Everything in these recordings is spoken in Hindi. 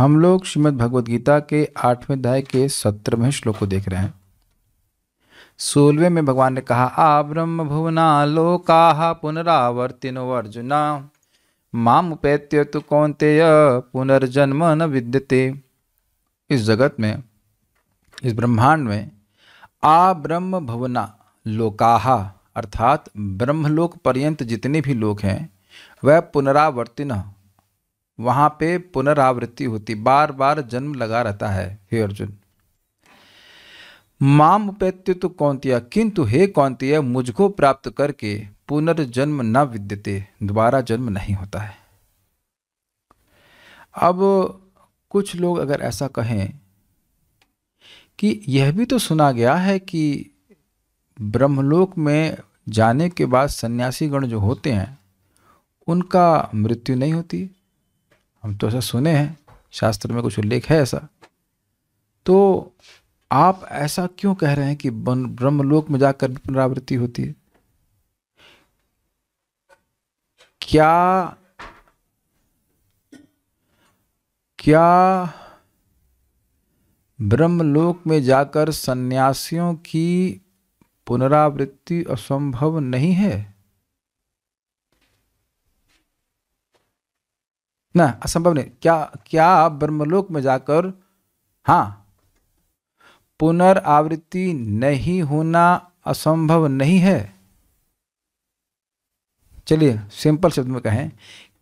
हम लोग श्रीमद् भगवद गीता के आठवें अध्याय के सत्रहवें श्लोक को देख रहे हैं सोलहवें में भगवान ने कहा आ ब्रह्म भुवना लोका पुनरावर्तिनो अर्जुना माम उपैत्य तो कौनते पुनर्जन्म न विद्यते इस जगत में इस ब्रह्मांड में आ ब्रह्म भुवना लोकाहा अर्थात ब्रह्मलोक पर्यंत जितने भी लोक हैं वह पुनरावर्तिन वहां पे पुनरावृत्ति होती बार बार जन्म लगा रहता है हे अर्जुन माम तो कौंतिया किंतु हे कौंतिया मुझको प्राप्त करके पुनर्जन्म न विद्यते दोबारा जन्म नहीं होता है अब कुछ लोग अगर ऐसा कहें कि यह भी तो सुना गया है कि ब्रह्मलोक में जाने के बाद सन्यासी गण जो होते हैं उनका मृत्यु नहीं होती हम तो ऐसा सुने हैं शास्त्र में कुछ उल्लेख है ऐसा तो आप ऐसा क्यों कह रहे हैं कि ब्रह्मलोक में जाकर भी पुनरावृत्ति होती है क्या क्या ब्रह्मलोक में जाकर सन्यासियों की पुनरावृत्ति असंभव नहीं है ना असंभव नहीं क्या क्या आप ब्रह्मलोक में जाकर हाँ पुनरावृत्ति नहीं होना असंभव नहीं है चलिए सिंपल शब्द में कहें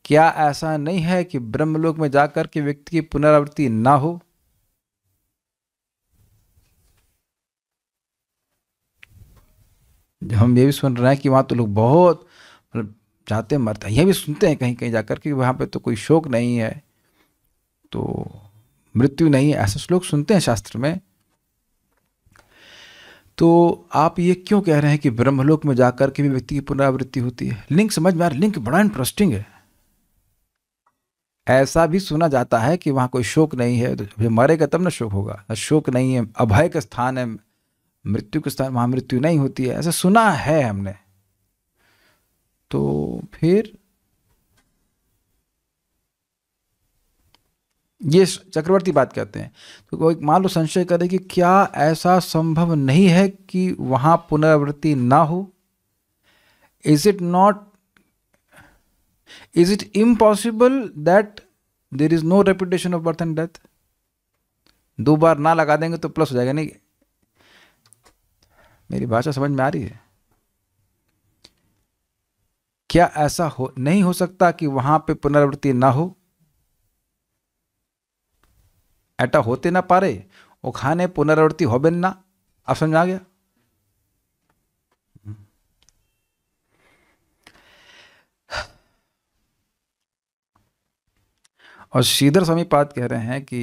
क्या ऐसा नहीं है कि ब्रह्मलोक में जाकर के व्यक्ति की पुनरावृत्ति ना हो हम ये भी सुन रहे हैं कि वहां तो लोग बहुत जाते मरते हैं यह भी सुनते हैं कहीं कहीं जाकर कि वहाँ पे तो कोई शोक नहीं है तो मृत्यु नहीं है ऐसे श्लोक सुनते हैं शास्त्र में तो आप ये क्यों कह रहे हैं कि ब्रह्मलोक में जाकर के भी व्यक्ति की पुनरावृत्ति होती है लिंक समझ में आ रहा लिंक बड़ा इंटरेस्टिंग है ऐसा भी सुना जाता है कि वहाँ कोई शोक नहीं है तो मरेगा तब ना शोक होगा शोक नहीं है अभय का स्थान है मृत्यु का स्थान वहाँ मृत्यु नहीं होती है ऐसा सुना है हमने तो फिर ये चक्रवर्ती बात कहते हैं तो कोई मान लो संशय करे कि क्या ऐसा संभव नहीं है कि वहां पुनरावृत्ति ना हो is it not is it impossible that there is no reputation of birth and death दो बार ना लगा देंगे तो प्लस हो जाएगा नहीं मेरी भाषा समझ में आ रही है क्या ऐसा हो नहीं हो सकता कि वहां पे पुनरावृत्ति ना हो ऐटा होते ना पारे वो खाने पुनरावृत्ति होबे ना आप समझ आ गया और श्रीधर स्वामी पाद कह रहे हैं कि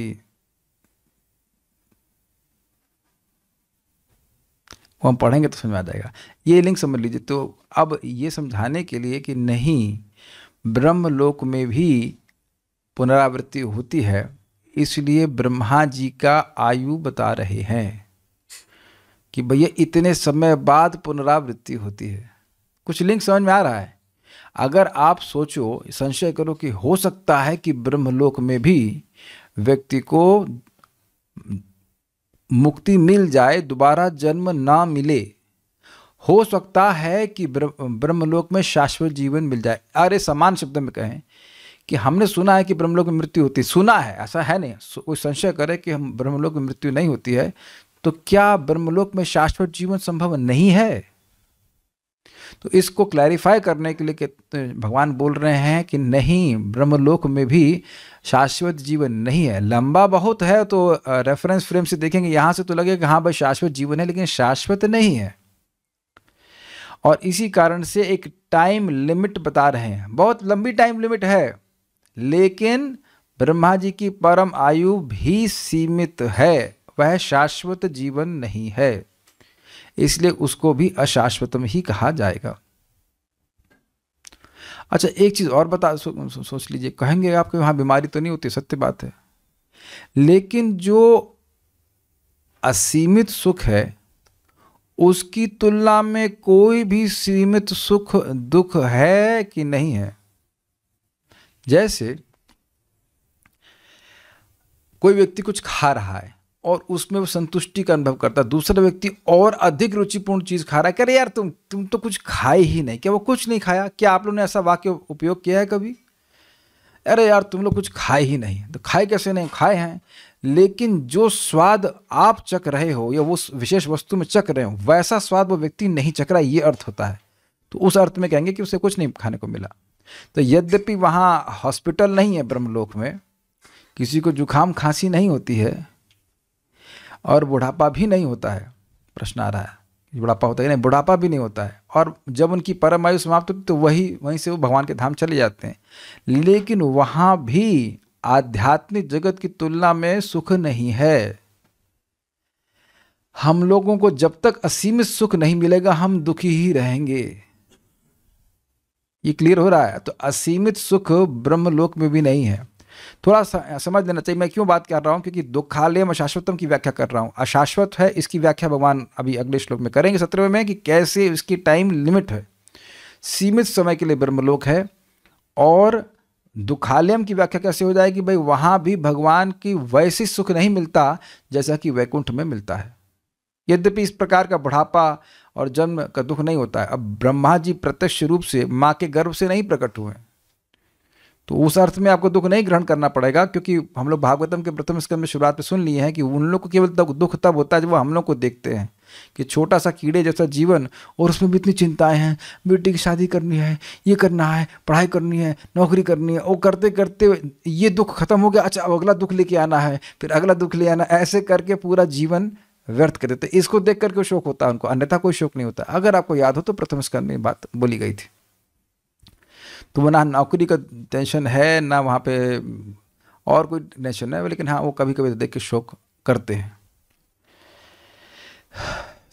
वो हम पढ़ेंगे तो समझ में आ जाएगा ये लिंक समझ लीजिए तो अब ये समझाने के लिए कि नहीं ब्रह्म लोक में भी पुनरावृत्ति होती है इसलिए ब्रह्मा जी का आयु बता रहे हैं कि भैया इतने समय बाद पुनरावृत्ति होती है कुछ लिंक समझ में आ रहा है अगर आप सोचो संशय करो कि हो सकता है कि ब्रह्मलोक में भी व्यक्ति को मुक्ति मिल जाए दोबारा जन्म ना मिले हो सकता है कि ब्रह्मलोक में शाश्वत जीवन मिल जाए अरे समान शब्द में कहें कि हमने सुना है कि ब्रह्मलोक में मृत्यु होती है सुना है ऐसा है नहीं कोई संशय करे कि हम ब्रह्मलोक में मृत्यु नहीं होती है तो क्या ब्रह्मलोक में शाश्वत जीवन संभव नहीं है तो इसको क्लैरिफाई करने के लिए भगवान बोल रहे हैं कि नहीं ब्रह्मलोक में भी शाश्वत जीवन नहीं है लंबा बहुत है तो रेफरेंस फ्रेम से देखेंगे यहां से तो लगेगा कि हाँ भाई शाश्वत जीवन है लेकिन शाश्वत नहीं है और इसी कारण से एक टाइम लिमिट बता रहे हैं बहुत लंबी टाइम लिमिट है लेकिन ब्रह्मा जी की परम आयु भी सीमित है वह शाश्वत जीवन नहीं है इसलिए उसको भी अशाश्वतम ही कहा जाएगा अच्छा एक चीज़ और बता सो, सो, सोच लीजिए कहेंगे आपके वहां बीमारी तो नहीं होती सत्य बात है लेकिन जो असीमित सुख है उसकी तुलना में कोई भी सीमित सुख दुख है कि नहीं है जैसे कोई व्यक्ति कुछ खा रहा है और उसमें वो संतुष्टि का अनुभव करता है दूसरा व्यक्ति और अधिक रुचिपूर्ण चीज़ खा रहा है कह रहे यार तुम तुम तो कुछ खाए ही नहीं क्या वो कुछ नहीं खाया क्या आप लोगों ने ऐसा वाक्य उपयोग किया है कभी अरे यार तुम लोग कुछ खाए ही नहीं तो खाए कैसे नहीं खाए हैं लेकिन जो स्वाद आप चक रहे हो या वो विशेष वस्तु में चक रहे हो वैसा स्वाद वो व्यक्ति नहीं चक रहा ये अर्थ होता है तो उस अर्थ में कहेंगे कि उसे कुछ नहीं खाने को मिला तो यद्यपि वहाँ हॉस्पिटल नहीं है ब्रह्मलोक में किसी को जुखाम खांसी नहीं होती है और बुढ़ापा भी नहीं होता है प्रश्न आ रहा है बुढ़ापा होता है नहीं बुढ़ापा भी नहीं होता है और जब उनकी परम आयु समाप्त होती तो वही वहीं से वो भगवान के धाम चले जाते हैं लेकिन वहाँ भी आध्यात्मिक जगत की तुलना में सुख नहीं है हम लोगों को जब तक असीमित सुख नहीं मिलेगा हम दुखी ही रहेंगे ये क्लियर हो रहा है तो असीमित सुख ब्रह्मलोक में भी नहीं है थोड़ा समझ लेना चाहिए मैं क्यों बात कर रहा हूँ क्योंकि दुखालयम अशाश्वतम की व्याख्या कर रहा हूँ अशाश्वत है इसकी व्याख्या भगवान अभी अगले श्लोक में करेंगे सत्रहवें में कि कैसे इसकी टाइम लिमिट है सीमित समय के लिए ब्रह्मलोक है और दुखालयम की व्याख्या कैसे हो जाएगी भाई वहाँ भी भगवान की वैसे सुख नहीं मिलता जैसा कि वैकुंठ में मिलता है यद्यपि इस प्रकार का बुढ़ापा और जन्म का दुख नहीं होता है अब ब्रह्मा जी प्रत्यक्ष रूप से माँ के गर्भ से नहीं प्रकट हुए हैं तो उस अर्थ में आपको दुख नहीं ग्रहण करना पड़ेगा क्योंकि हम लोग भागवतम के प्रथम स्कंद में शुरुआत में सुन लिए हैं कि उन लोग को केवल दुख तब होता है जब वो हम लोग को देखते हैं कि छोटा सा कीड़े जैसा जीवन और उसमें भी इतनी चिंताएं हैं बेटी की शादी करनी है ये करना है पढ़ाई करनी है नौकरी करनी है वो करते करते ये दुख खत्म हो गया अच्छा अब अगला दुख लेके आना है फिर अगला दुख ले आना ऐसे करके पूरा जीवन व्यर्थ कर देते इसको देख करके शौक होता है उनको अन्यथा कोई शौक नहीं होता अगर आपको याद हो तो प्रथम स्कंद में बात बोली गई थी तो वो ना नौकरी का टेंशन है ना वहाँ पे और कोई टेंशन है लेकिन हाँ वो कभी कभी तो देख के शोक करते हैं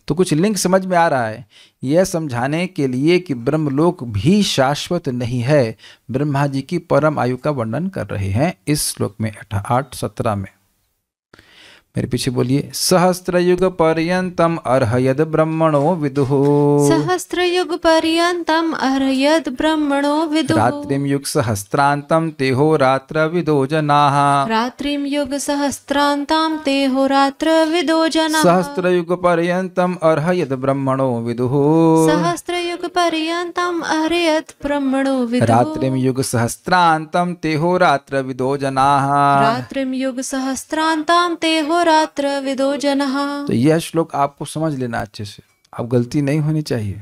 तो कुछ लिंक समझ में आ रहा है यह समझाने के लिए कि ब्रह्मलोक भी शाश्वत नहीं है ब्रह्मा जी की परम आयु का वर्णन कर रहे हैं इस श्लोक में आठ सत्रह में मेरे पीछे बोलिए सहस्त्र युग पर्यतम अर्यद ब्रह्मणो विदु सहस्र युग पर्यतम अर्यद ब्रह्मणो विदु रात्रि युग सहस्त्रांतम तेहो रात्र विदो जना रात्रिम युग सहस्त्रांतम तेहो रात्र विदो जना सहस्त्र युग पर्यतम अर्यद ब्रह्मणो विदु सहस्त्र युग पर्यतम अर्यद ब्रह्मणो विदु रात्रिम युग सहस्त्रांतम तेहो रात्र विदो जना रात्रिम युग सहस्त्रांतम तेहो रात्र विदो जनः तो यह श्लोक आपको समझ लेना अच्छे से आप गलती नहीं होनी चाहिए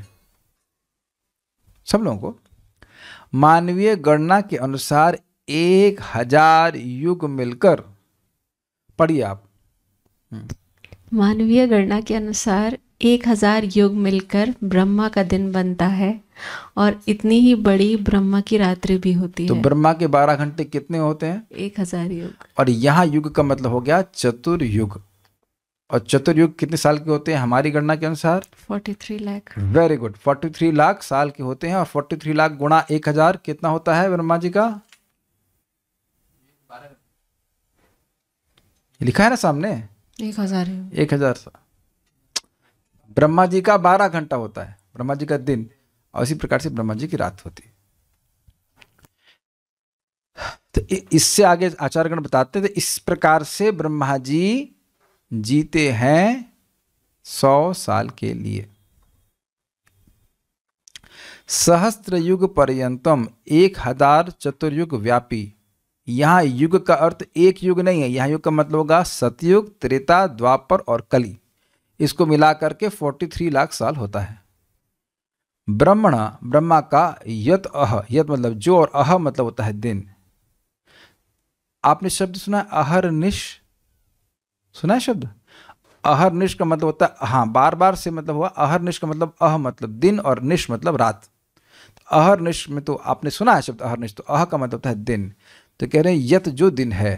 सब लोगों को मानवीय गणना के अनुसार एक हजार युग मिलकर पढ़िए आप मानवीय गणना के अनुसार एक हजार युग मिलकर ब्रह्मा का दिन बनता है और इतनी ही बड़ी ब्रह्मा की रात्रि भी होती तो है तो ब्रह्मा के बारह घंटे कितने होते हैं एक हजार युग और यहाँ युग का मतलब हो गया चतुर्युग और चतुर्युग कितने साल के होते हैं हमारी गणना के अनुसार forty three lakh very good forty three lakh साल के होते हैं और फोर्टी थ्री लाख गुणा एक हजार कितना होता है ब्रह्मा जी का लिखा है ना सामने एक हजार एक हजार ब्रह्मा जी का बारह घंटा होता है ब्रह्मा जी का दिन और इसी प्रकार से ब्रह्मा जी की रात होती है तो इससे आगे आचार्यगण बताते थे तो इस प्रकार से ब्रह्मा जी जीते हैं सौ साल के लिए सहस्त्र युग पर्यंतम एक हजार चतुर्युग व्यापी यहां युग का अर्थ एक युग नहीं है यहां युग का मतलब होगा सतयुग त्रेता द्वापर और कली इसको मिला करके 43 लाख साल होता है ब्रह्मणा ब्रह्मा का यत अह यत मतलब जो और अह मतलब होता है दिन आपने शब्द सुना है निश सुना है शब्द अहर निश का मतलब होता है हाँ बार बार से मतलब हुआ निश का मतलब अह मतलब दिन और निश मतलब रात तो निश में तो आपने सुना है शब्द निश तो अह का मतलब होता है दिन तो कह रहे हैं यत जो दिन है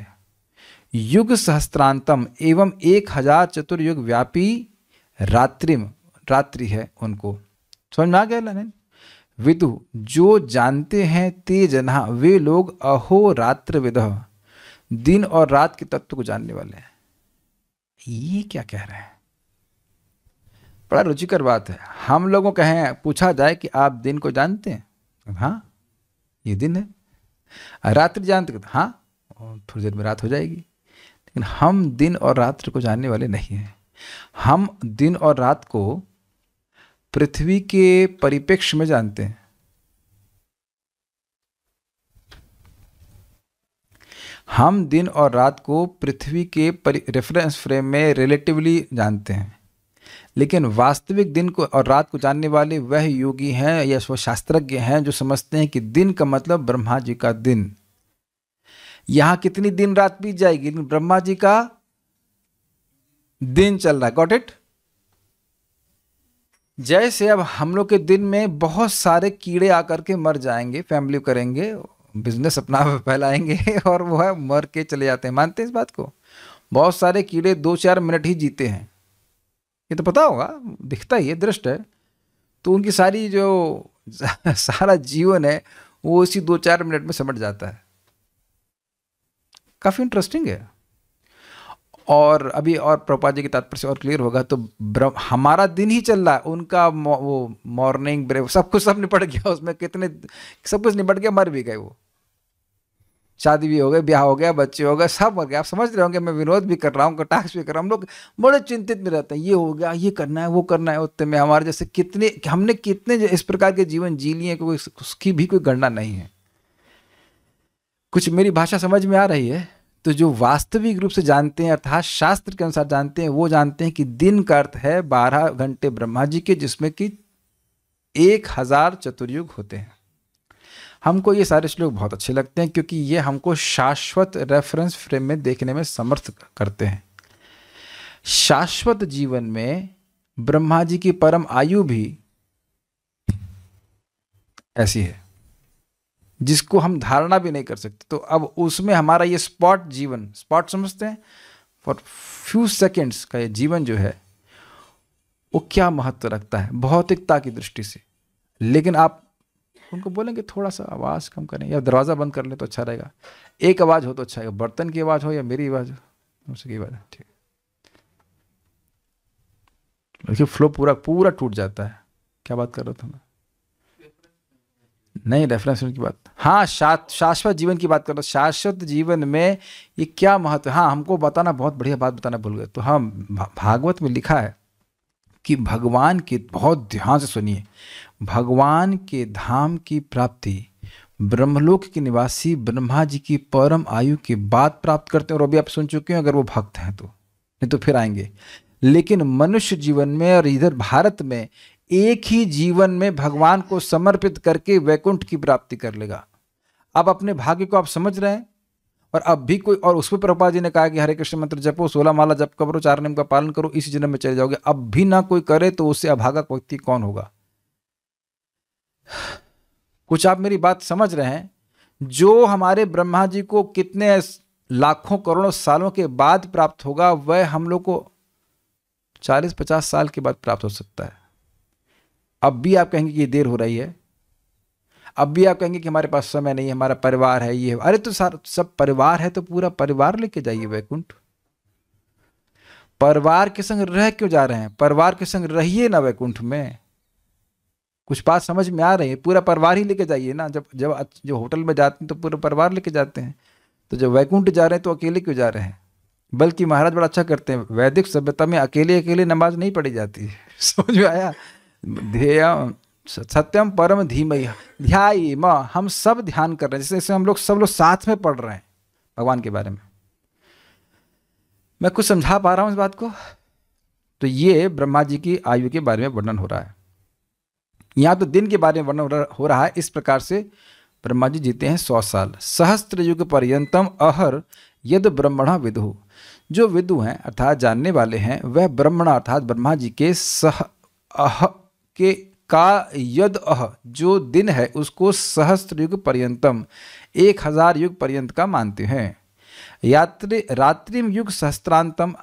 युग सहस्त्रांतम एवं एक हजार चतुर्युग व्यापी रात्रिम रात्रि है उनको समझ में आ गया नहीं विदु जो जानते हैं ते जना वे लोग अहो रात्र विद दिन और रात के तत्व को जानने वाले हैं ये क्या कह रहे हैं बड़ा रुचिकर बात है हम लोगों कहें पूछा जाए कि आप दिन को जानते हैं हाँ ये दिन है रात्रि जानते हाँ थोड़ी देर में रात हो जाएगी लेकिन हम दिन और रात्र को जानने वाले नहीं हैं हम दिन और रात को पृथ्वी के परिप्रेक्ष्य में जानते हैं हम दिन और रात को पृथ्वी के रेफरेंस फ्रेम में रिलेटिवली जानते हैं लेकिन वास्तविक दिन को और रात को जानने वाले वह योगी हैं या स्वशास्त्रज्ञ हैं जो समझते हैं कि दिन का मतलब ब्रह्मा जी का दिन यहां कितनी दिन रात बीत जाएगी लेकिन ब्रह्मा जी का दिन चल रहा है गॉट इट जैसे अब हम लोग के दिन में बहुत सारे कीड़े आकर के मर जाएंगे फैमिली करेंगे बिजनेस अपना फैलाएंगे और वो है मर के चले जाते हैं मानते हैं इस बात को बहुत सारे कीड़े दो चार मिनट ही जीते हैं ये तो पता होगा दिखता ही है दृष्ट है तो उनकी सारी जो सारा जीवन है वो इसी दो चार मिनट में समट जाता है काफ़ी इंटरेस्टिंग है और अभी और प्रपा जी के तात्पर्य से और क्लियर होगा तो हमारा दिन ही चल रहा है उनका वो मॉर्निंग ब्रेक सब कुछ सब निपट गया उसमें कितने सब कुछ निपट गया मर भी गए वो शादी भी हो गई ब्याह हो गया बच्चे हो गए सब मर गए आप समझ रहे होंगे मैं विनोद भी कर रहा हूँ कटाक्ष भी कर रहा हूँ हम लोग बड़े चिंतित में रहते हैं ये हो गया ये करना है वो करना है उतने में हमारे जैसे कितने हमने कितने इस प्रकार के जीवन जी लिए कोई उसकी भी कोई गणना नहीं है कुछ मेरी भाषा समझ में आ रही है तो जो वास्तविक रूप से जानते हैं अर्थात शास्त्र के अनुसार जानते हैं वो जानते हैं कि दिन का अर्थ है बारह घंटे ब्रह्मा जी के जिसमें कि एक हजार चतुर्युग होते हैं हमको ये सारे श्लोक बहुत अच्छे लगते हैं क्योंकि ये हमको शाश्वत रेफरेंस फ्रेम में देखने में समर्थ करते हैं शाश्वत जीवन में ब्रह्मा जी की परम आयु भी ऐसी है जिसको हम धारणा भी नहीं कर सकते तो अब उसमें हमारा ये स्पॉट जीवन स्पॉट समझते हैं फॉर फ्यू सेकेंड्स का ये जीवन जो है वो क्या महत्व रखता है भौतिकता की दृष्टि से लेकिन आप उनको बोलेंगे थोड़ा सा आवाज़ कम करें या दरवाज़ा बंद कर लें तो अच्छा रहेगा एक आवाज़ हो तो अच्छा रहेगा बर्तन की आवाज़ हो या मेरी आवाज़ हो उसकी आवाज़ ठीक देखिए फ्लो पूरा पूरा टूट जाता है क्या बात कर रहा था मैं नहीं रेफरेंस की बात हाँ शाश्वत जीवन की बात कर रहा शाश्वत जीवन में ये क्या महत्व हाँ हमको बताना बहुत बढ़िया बात बताना भूल गए तो हम हाँ, भागवत में लिखा है कि भगवान के बहुत ध्यान से सुनिए भगवान के धाम की प्राप्ति ब्रह्मलोक के निवासी ब्रह्मा जी की परम आयु के बाद प्राप्त करते हैं और अभी आप सुन चुके हैं अगर वो भक्त हैं तो नहीं तो फिर आएंगे लेकिन मनुष्य जीवन में और इधर भारत में एक ही जीवन में भगवान को समर्पित करके वैकुंठ की प्राप्ति कर लेगा अब अपने भाग्य को आप समझ रहे हैं और अब भी कोई और उसमें पर प्रभुपा जी ने कहा कि हरे कृष्ण मंत्र जपो सोलह माला जप करो चार नियम का पालन करो इसी जन्म में चले जाओगे अब भी ना कोई करे तो उससे अभागा व्यक्ति कौन होगा कुछ आप मेरी बात समझ रहे हैं जो हमारे ब्रह्मा जी को कितने लाखों करोड़ों सालों के बाद प्राप्त होगा वह हम लोग को चालीस पचास साल के बाद प्राप्त हो सकता है अब भी आप कहेंगे कि देर हो रही है अब भी आप कहेंगे कि हमारे पास समय नहीं है हमारा परिवार है ये अरे तो सार सब परिवार है तो पूरा परिवार लेके जाइए वैकुंठ परिवार के संग रह क्यों जा रहे हैं परिवार के संग रहिए ना वैकुंठ में कुछ बात समझ में आ रही है पूरा परिवार ही लेके जाइए ना जब जब जो होटल में जाते हैं तो पूरा परिवार लेके जाते हैं तो जब वैकुंठ जा रहे हैं तो अकेले क्यों जा रहे हैं बल्कि महाराज बड़ा अच्छा करते हैं वैदिक सभ्यता में अकेले अकेले नमाज नहीं पढ़ी जाती है समझ में आया ध्येय सत्यम परम धीमय ध्याय म हम सब ध्यान कर रहे हैं जैसे हम लोग सब लोग साथ में पढ़ रहे हैं भगवान के बारे में मैं कुछ समझा पा रहा हूं इस बात को तो ये ब्रह्मा जी की आयु के बारे में वर्णन हो रहा है यहाँ तो दिन के बारे में वर्णन हो रहा है इस प्रकार से ब्रह्मा जी जीते हैं सौ साल सहस्त्र युग पर्यंतम अहर यद ब्रह्मणा विदु जो विदु हैं अर्थात जानने वाले हैं वह ब्रह्मणा अर्थात ब्रह्मा जी के सह अह के का यद अह जो दिन है उसको सहस्त्र युग पर्यंतम एक हजार युग पर्यंत का मानते हैं यात्रि रात्रि युग सहस्त्रांतम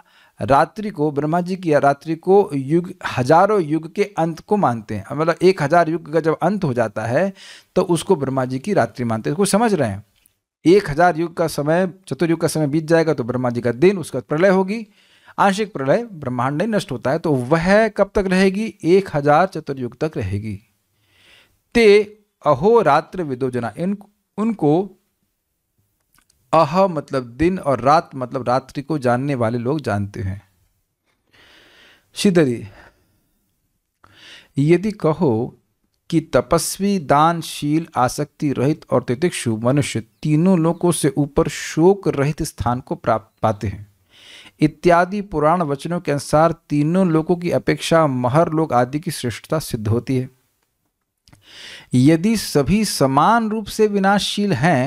रात्रि को ब्रह्मा जी की रात्रि को युग हजारों युग के अंत को मानते हैं मतलब एक हजार युग का जब अंत हो जाता है तो उसको ब्रह्मा जी की रात्रि मानते हैं उसको समझ रहे हैं एक हजार युग का समय चतुर्युग का समय बीत जाएगा तो ब्रह्मा जी का दिन उसका प्रलय होगी आंशिक प्रलय ब्रह्मांड नहीं नष्ट होता है तो वह कब तक रहेगी एक हजार चतुर्युग तक रहेगी ते रात्र विदोजना इन उनको अह मतलब दिन और रात मतलब रात्रि को जानने वाले लोग जानते हैं शीतरी यदि कहो कि तपस्वी दानशील आसक्ति रहित और तितिक्षु मनुष्य तीनों लोगों से ऊपर शोक रहित स्थान को प्राप्त पाते हैं इत्यादि पुराण वचनों के अनुसार तीनों लोगों की अपेक्षा महर लोग आदि की श्रेष्ठता सिद्ध होती है यदि सभी समान रूप से विनाशशील हैं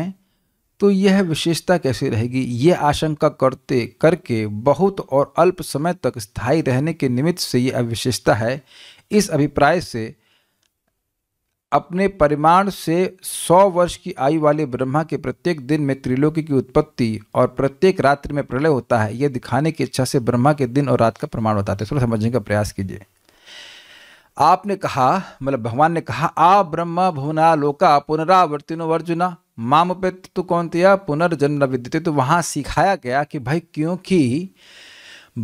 तो यह विशेषता कैसे रहेगी यह आशंका करते करके बहुत और अल्प समय तक स्थायी रहने के निमित्त से यह अविशेषता है इस अभिप्राय से अपने परिमाण से सौ वर्ष की आयु वाले ब्रह्मा के प्रत्येक दिन में त्रिलोकी की उत्पत्ति और प्रत्येक रात्रि में प्रलय होता है यह दिखाने की इच्छा से ब्रह्मा के दिन और रात का प्रमाण बताते हैं थोड़ा तो समझने का प्रयास कीजिए आपने कहा मतलब भगवान ने कहा आ ब्रह्म भुवना लोका पुनरावर्तिनो अर्जुना माम पे तो कौन तया पुनर्जन्म विद्यते तो वहाँ सिखाया गया कि भाई क्योंकि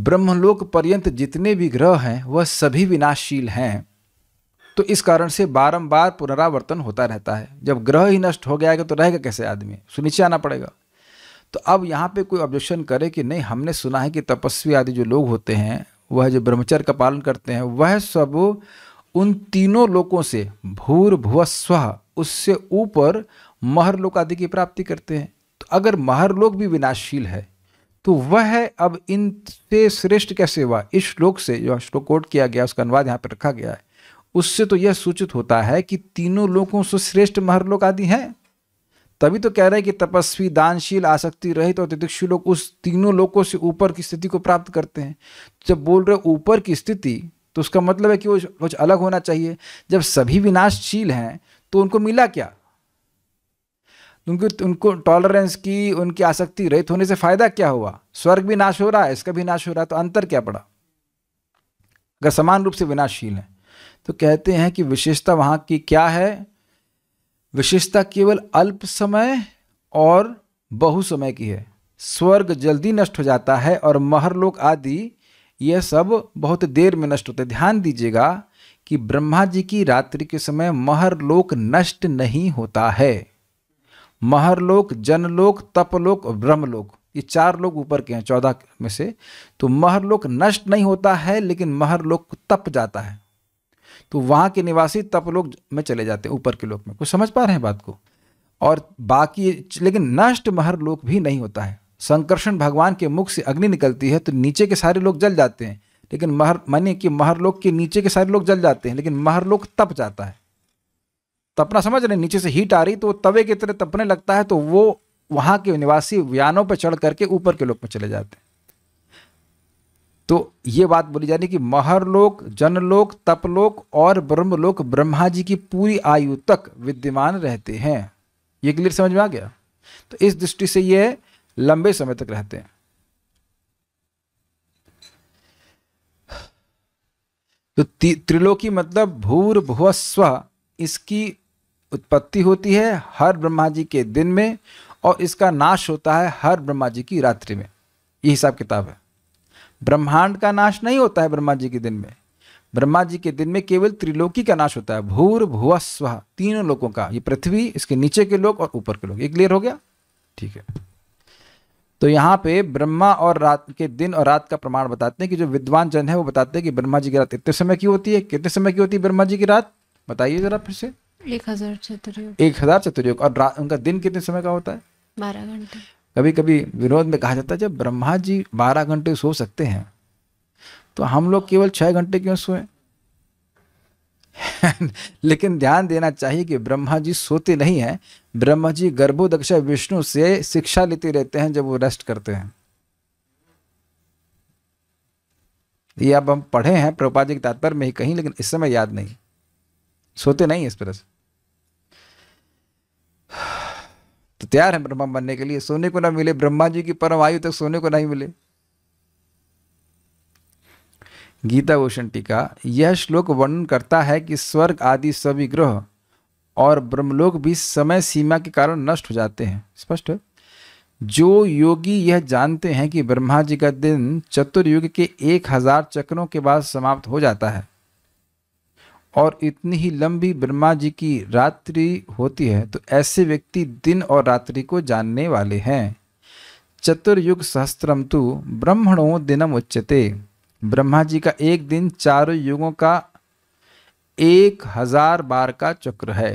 ब्रह्मलोक पर्यंत जितने भी ग्रह हैं वह सभी विनाशशील हैं तो इस कारण से बारंबार पुनरावर्तन होता रहता है जब ग्रह ही नष्ट हो गया तो रहेगा कैसे आदमी सो नीचे आना पड़ेगा तो अब यहाँ पे कोई ऑब्जेक्शन करे कि नहीं हमने सुना है कि तपस्वी आदि जो लोग होते हैं वह जो ब्रह्मचर्य का पालन करते हैं वह सब उन तीनों लोगों से भूर भुव स्व उससे ऊपर महर लोक आदि की प्राप्ति करते हैं तो अगर महर लोक भी विनाशशील है तो वह अब इनसे श्रेष्ठ कैसे हुआ इस श्लोक से जो श्लोक कोट किया गया उसका अनुवाद यहाँ पर रखा गया है उससे तो यह सूचित होता है कि तीनों लोगों से श्रेष्ठ महरलोक आदि हैं तभी तो कह रहे हैं कि तपस्वी दानशील आसक्ति रहित तो और तितिक्षु लोग उस तीनों लोगों से ऊपर की स्थिति को प्राप्त करते हैं जब बोल रहे ऊपर की स्थिति तो उसका मतलब है कि वो कुछ अलग होना चाहिए जब सभी विनाशशील हैं तो उनको मिला क्या उनकी उनको टॉलरेंस की उनकी आसक्ति रहित होने से फायदा क्या हुआ स्वर्ग भी नाश हो रहा है इसका भी नाश हो रहा है तो अंतर क्या पड़ा अगर समान रूप से विनाशशील है तो कहते हैं कि विशेषता वहाँ की क्या है विशेषता केवल अल्प समय और बहु समय की है स्वर्ग जल्दी नष्ट हो जाता है और महरलोक आदि यह सब बहुत देर में नष्ट होते ध्यान दीजिएगा कि ब्रह्मा जी की रात्रि के समय महरलोक नष्ट नहीं होता है महरलोक जनलोक तपलोक ब्रह्मलोक ये चार लोग ऊपर के हैं चौदह में से तो महरलोक नष्ट नहीं होता है लेकिन महरलोक तप जाता है तो वहाँ के निवासी तप लोग में चले जाते हैं ऊपर के लोक में कुछ समझ पा रहे हैं बात को और बाकी लेकिन नष्ट महर लोक भी नहीं होता है संकर्षण भगवान के मुख से अग्नि निकलती है तो नीचे के सारे लोग जल जाते हैं लेकिन महर मानिए कि महरलोक के नीचे के सारे लोग जल जाते हैं लेकिन महरलोक तप जाता है तपना समझ रहे नीचे से हीट आ रही तो तवे की तरह तपने लगता है तो वो वहाँ के निवासी व्यानों पर चढ़ करके ऊपर के लोक में चले जाते हैं तो ये बात बोली जा रही कि महरलोक जनलोक तपलोक और ब्रह्मलोक ब्रह्मा जी की पूरी आयु तक विद्यमान रहते हैं ये क्लियर समझ में आ गया तो इस दृष्टि से ये लंबे समय तक रहते हैं तो त्रिलोकी मतलब भूर स्व इसकी उत्पत्ति होती है हर ब्रह्मा जी के दिन में और इसका नाश होता है हर ब्रह्मा जी की रात्रि में ये हिसाब किताब है ब्रह्मांड का नाश नहीं होता है ब्रह्मा जी के दिन में ब्रह्मा जी के दिन में केवल त्रिलोकी का नाश होता है भूर भुआ तीनों लोगों का ये पृथ्वी इसके नीचे के लोग और ऊपर के लोग ये क्लियर हो गया ठीक है तो यहाँ पे ब्रह्मा और रात के दिन और रात का प्रमाण बताते हैं कि जो विद्वान जन है वो बताते हैं कि ब्रह्मा जी की रात इतने समय की होती है कितने समय की होती है ब्रह्मा जी की रात बताइए जरा फिर से एक हजार चतुर्युग एक हजार चतुर्युग और उनका दिन कितने समय का होता है बारह घंटे कभी कभी विरोध में कहा जाता है जब ब्रह्मा जी बारह घंटे सो सकते हैं तो हम लोग केवल छः घंटे क्यों सोए लेकिन ध्यान देना चाहिए कि ब्रह्मा जी सोते नहीं हैं ब्रह्मा जी गर्भोदक्ष विष्णु से शिक्षा लेते रहते हैं जब वो रेस्ट करते हैं ये अब हम पढ़े हैं प्रभुपा जी के तात्पर्य में ही कहीं लेकिन इस समय याद नहीं सोते नहीं इस तरह से तो तैयार है ब्रह्मा बनने के लिए सोने को ना मिले ब्रह्मा जी की परम आयु तक सोने को नहीं मिले गीता भूषण टीका यह श्लोक वर्णन करता है कि स्वर्ग आदि सभी ग्रह और ब्रह्मलोक भी समय सीमा के कारण नष्ट हो जाते हैं स्पष्ट है जो योगी यह जानते हैं कि ब्रह्मा जी का दिन चतुर्युग के एक हजार चक्रों के बाद समाप्त हो जाता है और इतनी ही लंबी ब्रह्मा जी की रात्रि होती है तो ऐसे व्यक्ति दिन और रात्रि को जानने वाले हैं चतुर्युग सहस्त्रम तो ब्रह्मणों दिनम उच्यते ब्रह्मा जी का एक दिन चारों युगों का एक हजार बार का चक्र है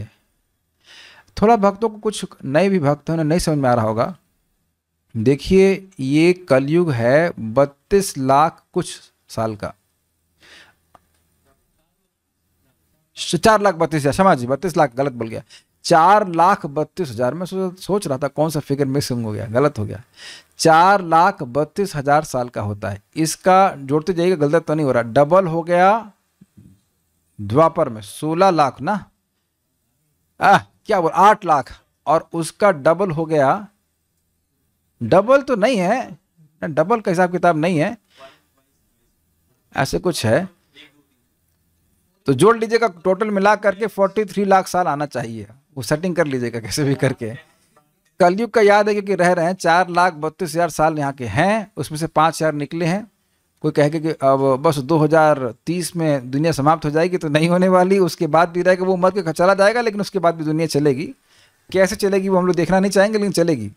थोड़ा भक्तों को कुछ नए भी भक्त उन्हें नहीं समझ में आ रहा होगा देखिए ये कलयुग है बत्तीस लाख कुछ साल का चार लाख बत्तीस हजार क्षमा जी बत्तीस लाख गलत बोल गया चार लाख बत्तीस हजार मैं सोच रहा था कौन सा फिगर मिसिंग हो गया गलत हो गया चार लाख बत्तीस हजार साल का होता है इसका जोड़ते जाइएगा गलत तो नहीं हो रहा डबल हो गया द्वापर में सोलह लाख ना आ, क्या बोल आठ लाख और उसका डबल हो गया डबल तो नहीं है डबल का हिसाब किताब नहीं है ऐसे कुछ है तो जोड़ लीजिएगा टोटल मिला करके फोर्टी थ्री लाख साल आना चाहिए वो सेटिंग कर लीजिएगा कैसे भी करके कलयुग का याद है क्योंकि रह रहे हैं चार लाख बत्तीस हज़ार साल यहाँ के हैं उसमें से पाँच हज़ार निकले हैं कोई कहेगा कि अब बस 2030 में दुनिया समाप्त हो जाएगी तो नहीं होने वाली उसके बाद भी रहेगा वो मर के चला जाएगा लेकिन उसके बाद भी दुनिया चलेगी कैसे चलेगी वो हम लोग देखना नहीं चाहेंगे लेकिन चलेगी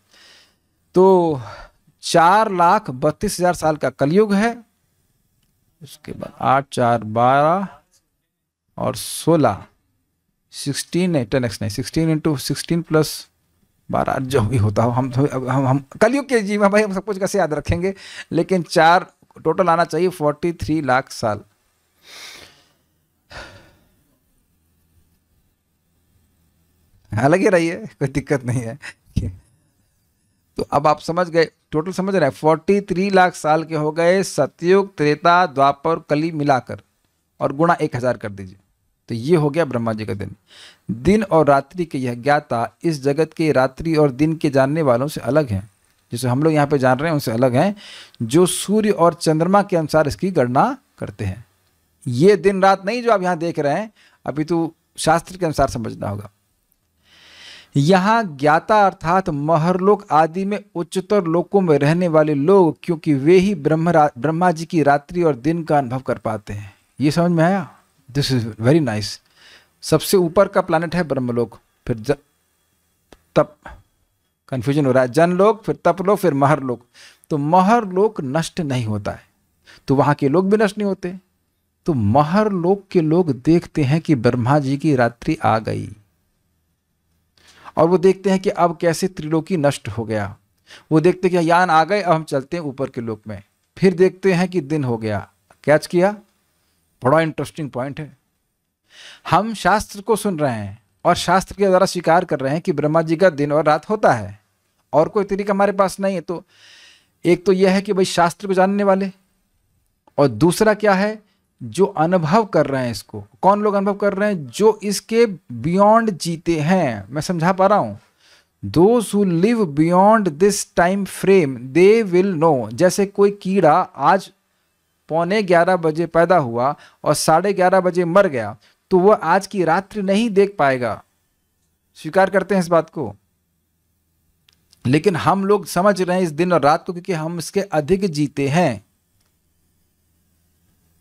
तो चार लाख बत्तीस हज़ार साल का कलयुग है उसके बाद आठ चार बारह और सोलह सिक्सटीन नहीं टेन एक्स नहीं सिक्सटीन इंटू सिक्सटीन प्लस बारह जो भी होता हो हम तो, हम हम कलयुग के जी में भाई हम सब कुछ कैसे याद रखेंगे लेकिन चार टोटल आना चाहिए फोर्टी थ्री लाख साल हाँ लगे रहिए कोई दिक्कत नहीं है तो अब आप समझ गए टोटल समझ रहे हैं फोर्टी थ्री लाख साल के हो गए सतयुग त्रेता द्वापर कली मिलाकर और गुणा एक हज़ार कर दीजिए तो ये हो गया ब्रह्मा जी का दिन दिन और रात्रि की यह ज्ञाता इस जगत के रात्रि और दिन के जानने वालों से अलग है जिसे हम लोग यहाँ पे जान रहे हैं उनसे अलग हैं जो सूर्य और चंद्रमा के अनुसार इसकी गणना करते हैं ये दिन रात नहीं जो आप यहाँ देख रहे हैं अभी तो शास्त्र के अनुसार समझना होगा यहाँ ज्ञाता अर्थात महरलोक आदि में उच्चतर लोकों में रहने वाले लोग क्योंकि वे ही ब्रह्म ब्रह्मा जी की रात्रि और दिन का अनुभव कर पाते हैं ये समझ में आया दिस इज वेरी नाइस सबसे ऊपर का प्लानट है ब्रह्मलोक फिर ज, तप कन्फ्यूजन हो रहा है जन लोक फिर तप लोग फिर महर लोक तो महर लोक नष्ट नहीं होता है तो वहां के लोग भी नष्ट नहीं होते तो महर लोक के लोग देखते हैं कि ब्रह्मा जी की रात्रि आ गई और वो देखते हैं कि अब कैसे त्रिलोकी नष्ट हो गया वो देखते कि यान आ गए अब हम चलते हैं ऊपर के लोक में फिर देखते हैं कि दिन हो गया कैच किया बड़ा इंटरेस्टिंग पॉइंट है हम शास्त्र को सुन रहे हैं और शास्त्र के द्वारा स्वीकार कर रहे हैं कि ब्रह्मा जी का दिन और रात होता है और कोई तरीका हमारे पास नहीं है तो एक तो यह है कि भाई शास्त्र को जानने वाले और दूसरा क्या है जो अनुभव कर रहे हैं इसको कौन लोग अनुभव कर रहे हैं जो इसके बियॉन्ड जीते हैं मैं समझा पा रहा हूं दो live beyond this time frame they will know जैसे कोई कीड़ा आज पौने ग्यारह बजे पैदा हुआ और साढ़े ग्यारह बजे मर गया तो वह आज की रात्रि नहीं देख पाएगा स्वीकार करते हैं इस बात को लेकिन हम लोग समझ रहे हैं इस दिन और रात को क्योंकि हम इसके अधिक जीते हैं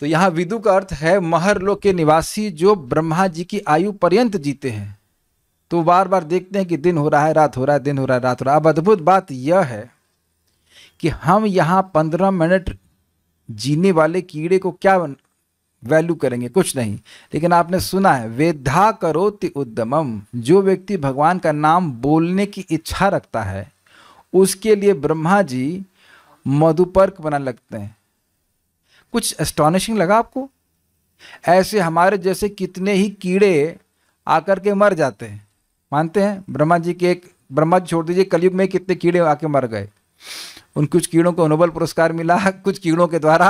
तो यहां विदु का अर्थ है महरलोक के निवासी जो ब्रह्मा जी की आयु पर्यंत जीते हैं तो बार बार देखते हैं कि दिन हो रहा है रात हो रहा है दिन हो रहा है रात हो रहा है अब अद्भुत बात यह है कि हम यहां पंद्रह मिनट जीने वाले कीड़े को क्या वैल्यू करेंगे कुछ नहीं लेकिन आपने सुना है वेद्धा करो ति उद्दमम जो व्यक्ति भगवान का नाम बोलने की इच्छा रखता है उसके लिए ब्रह्मा जी मधुपर्क बना लगते हैं कुछ एस्टॉनिशिंग लगा आपको ऐसे हमारे जैसे कितने ही कीड़े आकर के मर जाते हैं मानते हैं ब्रह्मा जी के एक ब्रह्मा जी छोड़ दीजिए कलयुग में कितने कीड़े आके मर गए उन कुछ कीड़ों को नोबल पुरस्कार मिला कुछ कीड़ों के द्वारा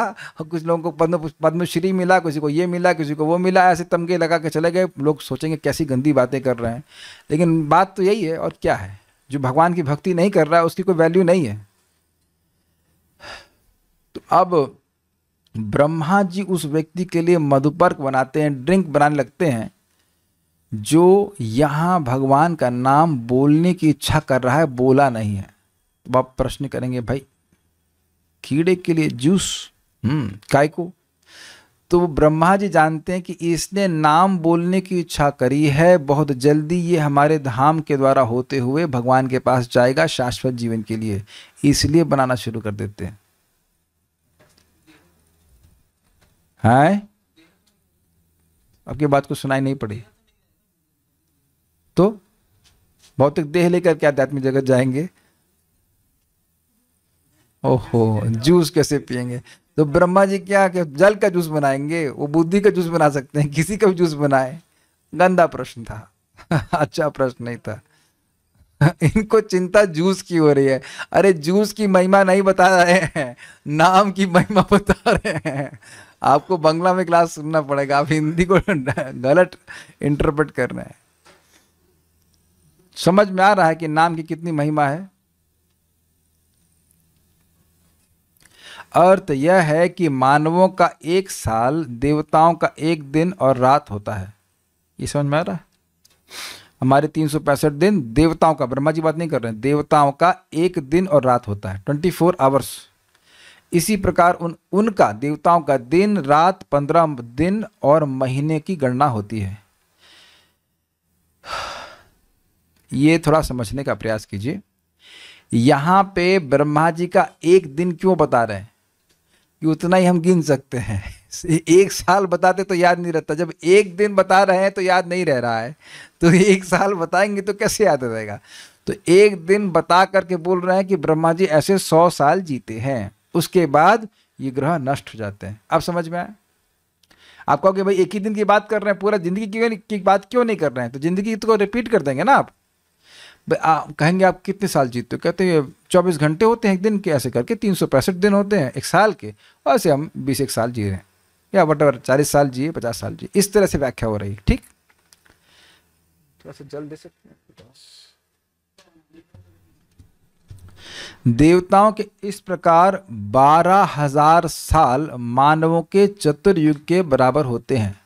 कुछ लोगों को पद्म पद्मश्री मिला किसी को ये मिला किसी को वो मिला ऐसे तमगे लगा के चले गए लोग सोचेंगे कैसी गंदी बातें कर रहे हैं लेकिन बात तो यही है और क्या है जो भगवान की भक्ति नहीं कर रहा है उसकी कोई वैल्यू नहीं है तो अब ब्रह्मा जी उस व्यक्ति के लिए मधुपर्क बनाते हैं ड्रिंक बनाने लगते हैं जो यहाँ भगवान का नाम बोलने की इच्छा कर रहा है बोला नहीं है तो आप प्रश्न करेंगे भाई कीड़े के लिए जूस हम्म, काय को तो ब्रह्मा जी जानते हैं कि इसने नाम बोलने की इच्छा करी है बहुत जल्दी ये हमारे धाम के द्वारा होते हुए भगवान के पास जाएगा शाश्वत जीवन के लिए इसलिए बनाना शुरू कर देते हैं हैं आपकी बात को सुनाई नहीं पड़ी तो भौतिक देह लेकर के आध्यात्मिक जगत जाएंगे ओहो जूस कैसे पियेंगे तो ब्रह्मा जी क्या कि जल का जूस बनाएंगे वो बुद्धि का जूस बना सकते हैं किसी का भी जूस बनाए गंदा प्रश्न था अच्छा प्रश्न नहीं था इनको चिंता जूस की हो रही है अरे जूस की महिमा नहीं बता रहे हैं नाम की महिमा बता रहे हैं आपको बंगला में क्लास सुनना पड़ेगा आप हिंदी को गलत इंटरप्रेट कर रहे हैं समझ में आ रहा है कि नाम की कितनी महिमा है अर्थ यह है कि मानवों का एक साल देवताओं का एक दिन और रात होता है ये समझ में आ रहा है हमारे तीन सौ पैंसठ दिन देवताओं का ब्रह्मा जी बात नहीं कर रहे हैं देवताओं का एक दिन और रात होता है ट्वेंटी फोर आवर्स इसी प्रकार उन उनका देवताओं का दिन रात पंद्रह दिन और महीने की गणना होती है ये थोड़ा समझने का प्रयास कीजिए यहां पे ब्रह्मा जी का एक दिन क्यों बता रहे हैं कि उतना ही हम गिन सकते हैं एक साल बताते तो याद नहीं रहता जब एक दिन बता रहे हैं तो याद नहीं रह रहा है तो एक साल बताएंगे तो कैसे याद रहेगा तो एक दिन बता करके बोल रहे हैं कि ब्रह्मा जी ऐसे सौ साल जीते हैं उसके बाद ये ग्रह नष्ट हो जाते हैं आप समझ में आए आप कहोगे भाई एक ही दिन की बात कर रहे हैं पूरा जिंदगी की, बात क्यों नहीं कर रहे हैं तो जिंदगी तो को रिपीट कर देंगे ना आप आ, कहेंगे आप कितने साल जीतते हो कहते हैं चौबीस घंटे होते हैं एक दिन के ऐसे करके तीन सौ पैंसठ दिन होते हैं एक साल के और ऐसे हम बीस एक साल जी रहे हैं या वट एवर चालीस साल जिए पचास साल जिए इस तरह से व्याख्या हो रही है ठीक थोड़ा सा जल दे सकते हैं देवताओं के इस प्रकार बारह हजार साल मानवों के चतुर्युग के बराबर होते हैं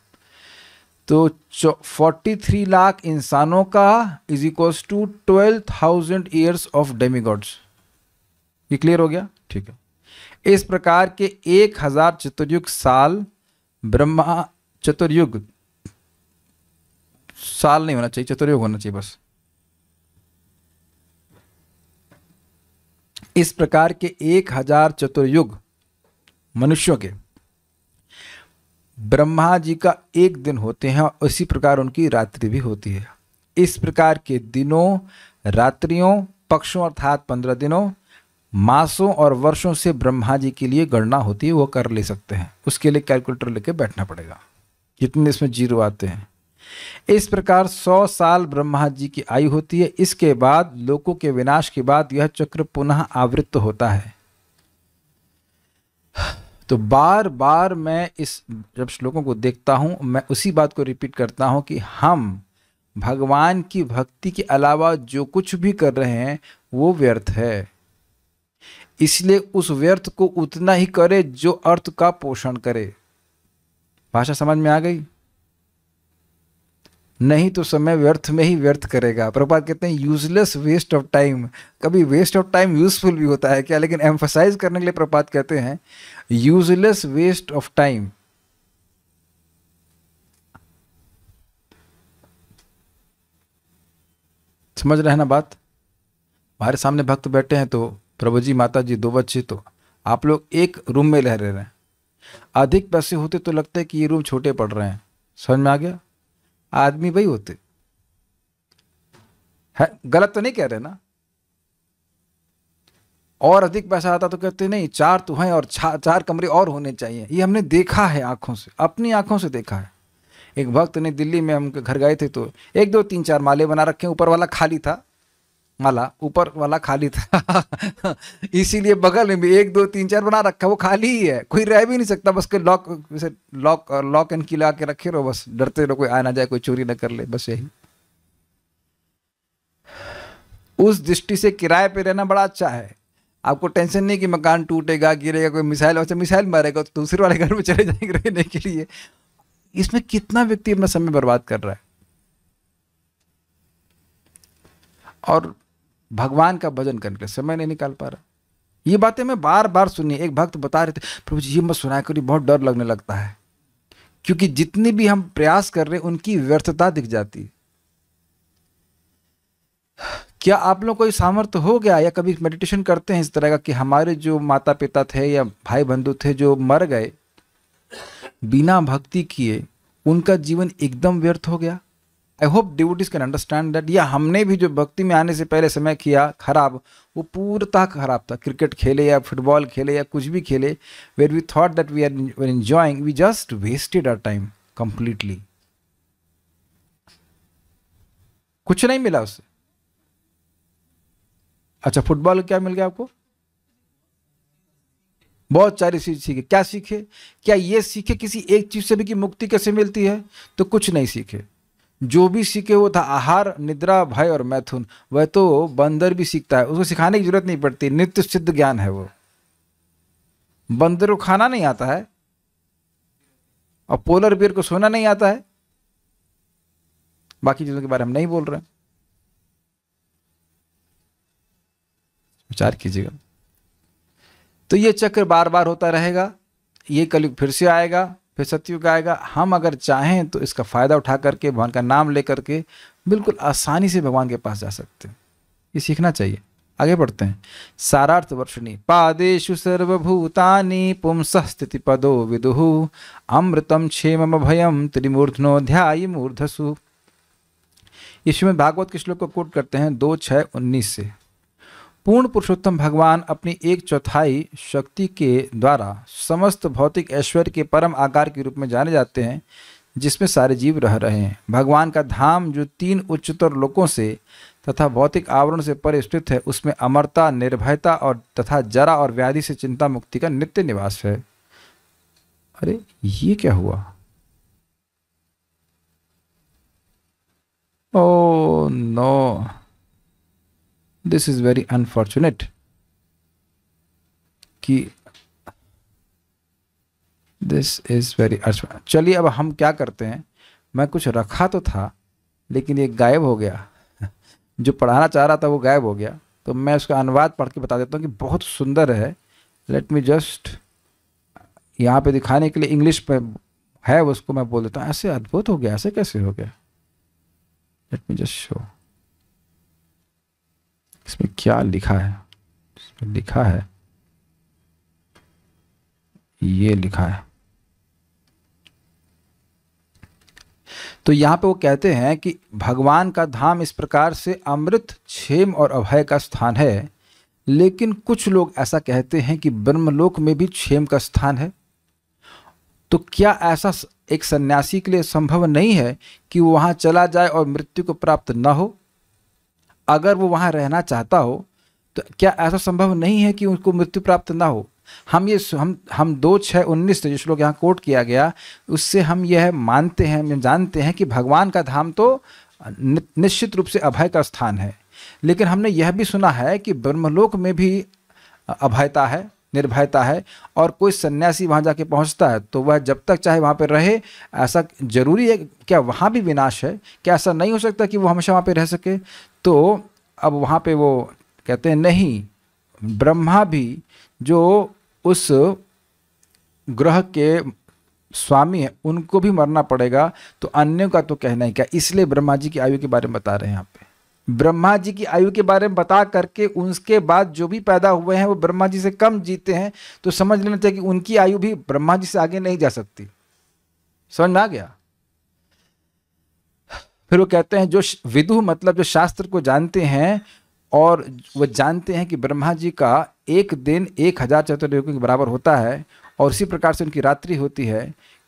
तो फोर्टी थ्री लाख इंसानों का is equals to twelve thousand years of demigods ये क्लियर हो गया ठीक है इस प्रकार के एक हजार चतुर्युग साल ब्रह्मा चतुर्युग साल नहीं होना चाहिए चतुर्युग होना चाहिए बस इस प्रकार के एक हजार चतुर्युग मनुष्यों के ब्रह्मा जी का एक दिन होते हैं और इसी प्रकार उनकी रात्रि भी होती है इस प्रकार के दिनों रात्रियों पक्षों अर्थात पंद्रह दिनों मासों और वर्षों से ब्रह्मा जी के लिए गणना होती है वो कर ले सकते हैं उसके लिए कैलकुलेटर लेके बैठना पड़ेगा कितने इसमें जीरो आते हैं इस प्रकार सौ साल ब्रह्मा जी की आयु होती है इसके बाद लोगों के विनाश के बाद यह चक्र पुनः आवृत्त होता है तो बार बार मैं इस जब श्लोकों को देखता हूँ मैं उसी बात को रिपीट करता हूँ कि हम भगवान की भक्ति के अलावा जो कुछ भी कर रहे हैं वो व्यर्थ है इसलिए उस व्यर्थ को उतना ही करे जो अर्थ का पोषण करे भाषा समझ में आ गई नहीं तो समय व्यर्थ में ही व्यर्थ करेगा प्रभात कहते हैं यूजलेस वेस्ट ऑफ टाइम कभी वेस्ट ऑफ टाइम यूजफुल भी होता है क्या लेकिन एम्फोसाइज करने के लिए प्रभात कहते हैं यूजलेस वेस्ट ऑफ टाइम समझ रहे ना बात हमारे सामने भक्त बैठे हैं तो प्रभु जी माता जी दो बच्चे तो आप लोग एक रूम में रह रहे हैं अधिक पैसे होते तो लगता है कि ये रूम छोटे पड़ रहे हैं समझ में आ गया आदमी वही होते है गलत तो नहीं कह रहे ना और अधिक पैसा आता तो कहते नहीं चार तो हैं और चार कमरे और होने चाहिए ये हमने देखा है आंखों से अपनी आंखों से देखा है एक भक्त ने दिल्ली में हम घर गए थे तो एक दो तीन चार माले बना रखे ऊपर वाला खाली था माला ऊपर वाला खाली था इसीलिए बगल में भी एक दो तीन चार बना रखा वो खाली ही है कोई रह भी नहीं सकता बस के लॉक जैसे लॉक लॉक एंड की लगा के रखे रहो बस डरते रहो कोई आ ना जाए कोई चोरी ना कर ले बस यही उस दृष्टि से किराए पे रहना बड़ा अच्छा है आपको टेंशन नहीं कि मकान टूटेगा गिरेगा कोई मिसाइल वैसे मिसाइल मारेगा तो दूसरे वाले घर में चले जाएंगे रहने के लिए इसमें कितना व्यक्ति अपना समय बर्बाद कर रहा है और भगवान का भजन करने के लिए समय नहीं निकाल पा रहा ये बातें मैं बार बार सुनी एक भक्त बता रहे थे प्रभु जी ये मत सुनाया करिए बहुत डर लगने लगता है क्योंकि जितनी भी हम प्रयास कर रहे उनकी व्यर्थता दिख जाती क्या आप लोग को सामर्थ्य हो गया या कभी मेडिटेशन करते हैं इस तरह का कि हमारे जो माता पिता थे या भाई बंधु थे जो मर गए बिना भक्ति किए उनका जीवन एकदम व्यर्थ हो गया I hope devotees can understand that या हमने भी जो भक्ति में आने से पहले समय किया खराब वो पूर्णतः खराब था क्रिकेट खेले या फुटबॉल खेले या कुछ भी खेले where we thought that we are were enjoying we just wasted our time completely कुछ नहीं मिला उससे अच्छा फुटबॉल क्या मिल गया आपको बहुत सारी चीज सीखे क्या सीखे क्या ये सीखे किसी एक चीज से भी कि मुक्ति कैसे मिलती है तो कुछ नहीं सीखे जो भी सीखे वो था आहार निद्रा भय और मैथुन वह तो बंदर भी सीखता है उसको सिखाने की जरूरत नहीं पड़ती नित्य सिद्ध ज्ञान है वो बंदर को खाना नहीं आता है और पोलर बियर को सोना नहीं आता है बाकी चीज़ों के बारे में नहीं बोल रहे विचार कीजिएगा तो ये चक्र बार बार होता रहेगा ये कलयुग फिर से आएगा फिर सतयुग आएगा हम अगर चाहें तो इसका फ़ायदा उठा करके भगवान का नाम लेकर के बिल्कुल आसानी से भगवान के पास जा सकते हैं ये सीखना चाहिए आगे बढ़ते हैं सारार्थ वर्षणी पादेशु सर्वभूतानि पुंस स्थिति पदो विदुः अमृतम क्षेम भयम त्रिमूर्धनो ध्याय मूर्धसु इसमें भागवत के श्लोक को कोट करते हैं दो छः उन्नीस से पूर्ण पुरुषोत्तम भगवान अपनी एक चौथाई शक्ति के द्वारा समस्त भौतिक ऐश्वर्य के परम आकार के रूप में जाने जाते हैं जिसमें सारे जीव रह रहे हैं भगवान का धाम जो तीन उच्चतर लोकों से तथा भौतिक आवरण से पर स्थित है उसमें अमरता निर्भयता और तथा जरा और व्याधि से चिंता मुक्ति का नित्य निवास है अरे ये क्या हुआ oh no this is very unfortunate कि दिस इज़ वेरी चलिए अब हम क्या करते हैं मैं कुछ रखा तो था लेकिन ये गायब हो गया जो पढ़ाना चाह रहा था वो गायब हो गया तो मैं उसका अनुवाद पढ़ के बता देता हूँ कि बहुत सुंदर है लेट मी जस्ट यहाँ पे दिखाने के लिए इंग्लिश में है उसको मैं बोल देता हूँ ऐसे अद्भुत हो गया ऐसे कैसे हो गया लेट मी जस्ट शो इसमें क्या लिखा है इसमें लिखा है ये लिखा है तो यहाँ पे वो कहते हैं कि भगवान का धाम इस प्रकार से अमृत क्षेम और अभय का स्थान है लेकिन कुछ लोग ऐसा कहते हैं कि ब्रह्मलोक में भी क्षेम का स्थान है तो क्या ऐसा एक सन्यासी के लिए संभव नहीं है कि वहाँ चला जाए और मृत्यु को प्राप्त न हो अगर वो वहाँ रहना चाहता हो तो क्या ऐसा संभव नहीं है कि उनको मृत्यु प्राप्त ना हो हम ये हम हम दो छः उन्नीस जो श्लोक यहाँ कोट किया गया उससे हम यह मानते हैं हम जानते हैं कि भगवान का धाम तो निश्चित रूप से अभय का स्थान है लेकिन हमने यह भी सुना है कि ब्रह्मलोक में भी अभयता है निर्भयता है और कोई सन्यासी वहाँ जाके पहुँचता है तो वह जब तक चाहे वहाँ पर रहे ऐसा जरूरी है क्या वहाँ भी विनाश है क्या ऐसा नहीं हो सकता कि वो हमेशा वहाँ पर रह सके तो अब वहाँ पर वो कहते हैं नहीं ब्रह्मा भी जो उस ग्रह के स्वामी है उनको भी मरना पड़ेगा तो अन्यों का तो कहना ही क्या इसलिए ब्रह्मा जी की आयु के बारे में बता रहे हैं यहाँ पे ब्रह्मा जी की आयु के बारे में बता करके उनके बाद जो भी पैदा हुए हैं वो ब्रह्मा जी से कम जीते हैं तो समझ लेना चाहिए कि उनकी आयु भी ब्रह्मा जी से आगे नहीं जा सकती समझ में आ गया फिर वो कहते हैं जो विदु मतलब जो शास्त्र को जानते हैं और वो जानते हैं कि ब्रह्मा जी का एक दिन एक हजार चतुर्युगों के बराबर होता है और उसी प्रकार से उनकी रात्रि होती है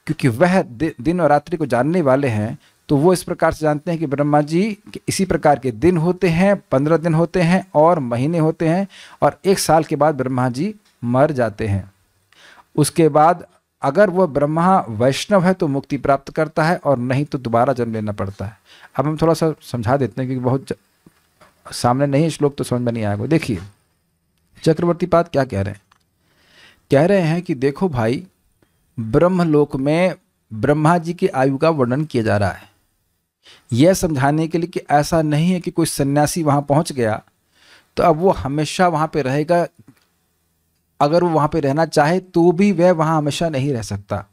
क्योंकि वह दिन और रात्रि को जानने वाले हैं तो वो इस प्रकार से जानते हैं कि ब्रह्मा जी के इसी प्रकार के दिन होते हैं पंद्रह दिन होते हैं और महीने होते हैं और एक साल के बाद ब्रह्मा जी मर जाते हैं उसके बाद अगर वह ब्रह्मा वैष्णव है तो मुक्ति प्राप्त करता है और नहीं तो दोबारा जन्म लेना पड़ता है अब हम थोड़ा सा समझा देते हैं क्योंकि बहुत सामने नहीं श्लोक तो समझ में नहीं आएगा देखिए चक्रवर्ती पाद क्या कह रहे हैं कह रहे हैं कि देखो भाई ब्रह्मलोक में ब्रह्मा जी की आयु का वर्णन किया जा रहा है यह समझाने के लिए कि ऐसा नहीं है कि कोई सन्यासी वहाँ पहुँच गया तो अब वो हमेशा वहाँ पे रहेगा अगर वो वहाँ पे रहना चाहे तो भी वह वहाँ हमेशा नहीं रह सकता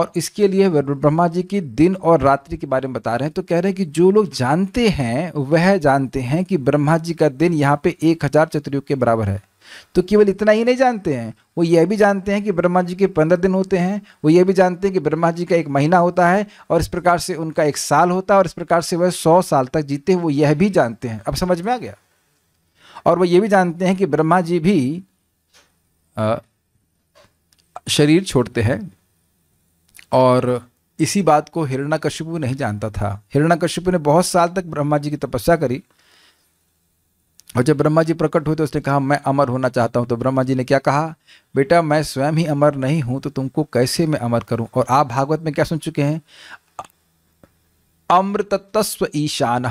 और इसके लिए ब्रह्मा जी की दिन और रात्रि के बारे में बता रहे हैं तो कह रहे हैं कि जो लोग जानते हैं वह जानते हैं कि ब्रह्मा जी का दिन यहाँ पे एक हजार चतुर्युग के बराबर है तो केवल इतना ही नहीं जानते हैं वो यह भी जानते हैं कि ब्रह्मा जी के पंद्रह दिन होते हैं वो ये भी जानते हैं कि ब्रह्मा जी का एक महीना होता है और इस प्रकार से उनका एक साल होता है और इस प्रकार से वह सौ साल तक जीते हैं वो यह भी जानते हैं अब समझ में आ गया और वो ये भी जानते हैं कि ब्रह्मा जी भी शरीर छोड़ते हैं और इसी बात को कश्यपु नहीं जानता था कश्यपु ने बहुत साल तक ब्रह्मा जी की तपस्या करी और जब ब्रह्मा जी प्रकट हुए तो उसने कहा मैं अमर होना चाहता हूँ तो ब्रह्मा जी ने क्या कहा बेटा मैं स्वयं ही अमर नहीं हूँ तो तुमको कैसे मैं अमर करूँ और आप भागवत में क्या सुन चुके हैं अमृतत्व ईशान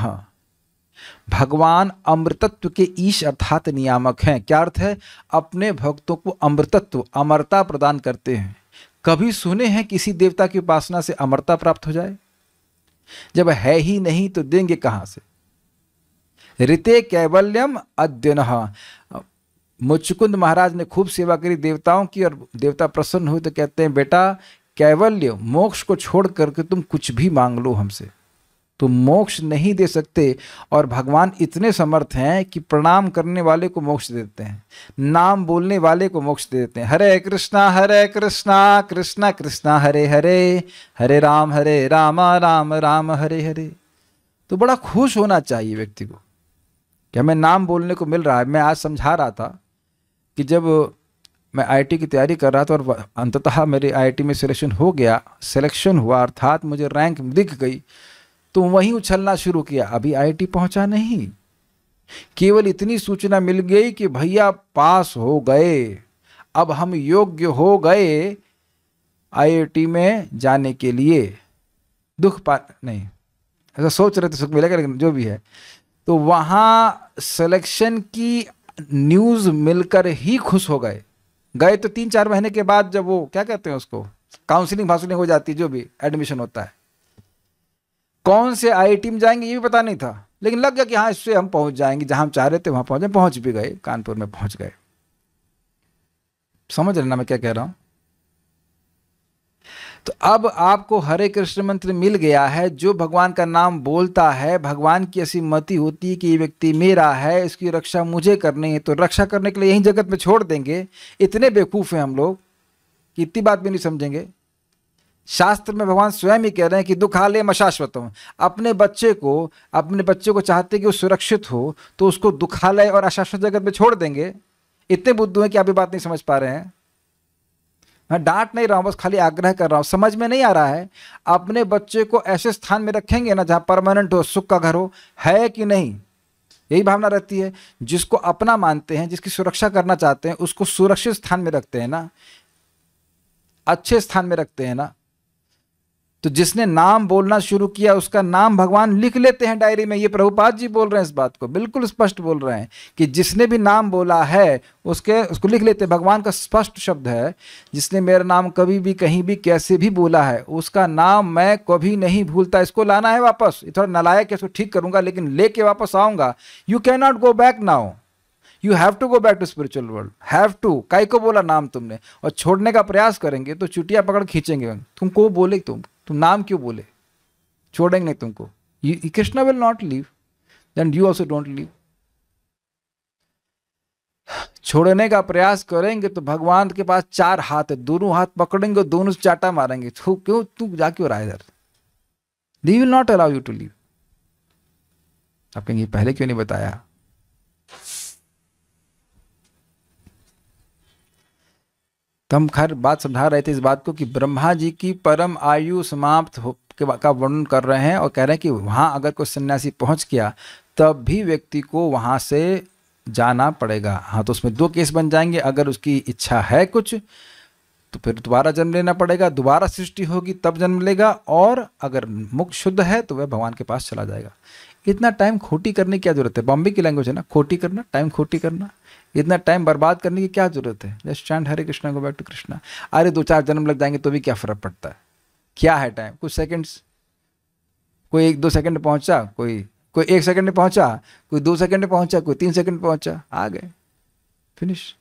भगवान अमृतत्व के ईश अर्थात नियामक हैं क्या अर्थ है अपने भक्तों को अमृतत्व अमरता प्रदान करते हैं कभी सुने हैं किसी देवता की उपासना से अमरता प्राप्त हो जाए जब है ही नहीं तो देंगे कहाँ से रिते कैवल्यम अद्युन मुचुकुंद महाराज ने खूब सेवा करी देवताओं की और देवता प्रसन्न हुए तो कहते हैं बेटा कैवल्य मोक्ष को छोड़ करके तुम कुछ भी मांग लो हमसे तुम मोक्ष नहीं दे सकते और भगवान इतने समर्थ हैं कि प्रणाम करने वाले को मोक्ष देते हैं नाम बोलने वाले को मोक्ष दे देते हैं हरे कृष्णा हरे कृष्णा कृष्णा कृष्णा हरे हरे हरे राम हरे रामा राम राम हरे हरे तो बड़ा खुश होना चाहिए व्यक्ति को कि हमें नाम बोलने को मिल रहा है मैं आज समझा रहा था कि जब मैं आईटी की तैयारी कर रहा था और अंततः मेरे आईटी में सिलेक्शन हो गया सिलेक्शन हुआ अर्थात मुझे रैंक दिख गई तो वहीं उछलना शुरू किया अभी आईटी पहुंचा नहीं केवल इतनी सूचना मिल गई कि भैया पास हो गए अब हम योग्य हो गए आईआईटी में जाने के लिए दुख पा नहीं ऐसा सोच रहे थे सुख मिलेगा लेकिन जो भी है तो वहाँ सिलेक्शन की न्यूज़ मिलकर ही खुश हो गए गए तो तीन चार महीने के बाद जब वो क्या कहते हैं उसको काउंसलिंग वाउंसलिंग हो जाती है जो भी एडमिशन होता है कौन से आई टी में जाएंगे ये भी पता नहीं था लेकिन लग गया कि हाँ इससे हम पहुंच जाएंगे जहां हम चाह रहे थे वहां पहुंचे पहुंच भी गए कानपुर में पहुंच गए समझ रहे ना मैं क्या कह रहा हूं तो अब आपको हरे कृष्ण मंत्र मिल गया है जो भगवान का नाम बोलता है भगवान की ऐसी मति होती है कि ये व्यक्ति मेरा है इसकी रक्षा मुझे करनी है तो रक्षा करने के लिए यही जगत में छोड़ देंगे इतने बेवकूफ़ हैं हम लोग कि इतनी बात भी नहीं समझेंगे शास्त्र में भगवान स्वयं ही कह रहे हैं कि दुखालय मशाश्वत अपने बच्चे को अपने बच्चे को चाहते कि वो सुरक्षित हो तो उसको दुखालय और अशाश्वत जगत में छोड़ देंगे इतने बुद्धू हैं कि आप ये बात नहीं समझ पा रहे हैं मैं डांट नहीं रहा हूँ बस खाली आग्रह कर रहा हूँ समझ में नहीं आ रहा है अपने बच्चे को ऐसे स्थान में रखेंगे ना जहाँ परमानेंट हो सुख का घर हो है कि नहीं यही भावना रहती है जिसको अपना मानते हैं जिसकी सुरक्षा करना चाहते हैं उसको सुरक्षित स्थान में रखते हैं ना अच्छे स्थान में रखते हैं ना तो जिसने नाम बोलना शुरू किया उसका नाम भगवान लिख लेते हैं डायरी में ये प्रभुपाद जी बोल रहे हैं इस बात को बिल्कुल स्पष्ट बोल रहे हैं कि जिसने भी नाम बोला है उसके उसको लिख लेते हैं भगवान का स्पष्ट शब्द है जिसने मेरा नाम कभी भी कहीं भी कैसे भी बोला है उसका नाम मैं कभी नहीं भूलता इसको लाना है वापस थोड़ा नलायक है इसको ठीक करूँगा लेकिन लेके वापस आऊँगा you can not go back now you have to go back to spiritual world have to काई को बोला नाम तुमने और छोड़ने का प्रयास करेंगे तो चुटिया पकड़ खींचेंगे तुम को बोले तुम तो नाम क्यों बोले छोड़ेंगे नहीं तुमको Krishna will not leave then you also don't leave छोड़ने का प्रयास करेंगे तो भगवान के पास चार हाथ है दोनों हाथ पकड़ेंगे दोनों चाटा मारेंगे तो क्यों तू जा क्यों रहा इधर the will not allow you to leave आप कहेंगे पहले क्यों नहीं बताया तो हम खैर बात समझा रहे थे इस बात को कि ब्रह्मा जी की परम आयु समाप्त हो के का वर्णन कर रहे हैं और कह रहे हैं कि वहाँ अगर कोई सन्यासी पहुँच गया तब भी व्यक्ति को वहाँ से जाना पड़ेगा हाँ तो उसमें दो केस बन जाएंगे अगर उसकी इच्छा है कुछ तो फिर दोबारा जन्म लेना पड़ेगा दोबारा सृष्टि होगी तब जन्म लेगा और अगर मुक्त शुद्ध है तो वह भगवान के पास चला जाएगा इतना टाइम खोटी करने की क्या जरूरत है बॉम्बे की लैंग्वेज है ना खोटी करना टाइम खोटी करना इतना टाइम बर्बाद करने की क्या जरूरत है just chant Hare Krishna go back to Krishna अरे दो चार जन्म लग जाएंगे तो भी क्या फर्क पड़ता है क्या है टाइम कुछ सेकंड्स कोई एक दो सेकंड पहुंचा कोई कोई एक सेकंड में पहुंचा कोई दो सेकंड में पहुंचा कोई तीन सेकंड में पहुंचा आ गए फिनिश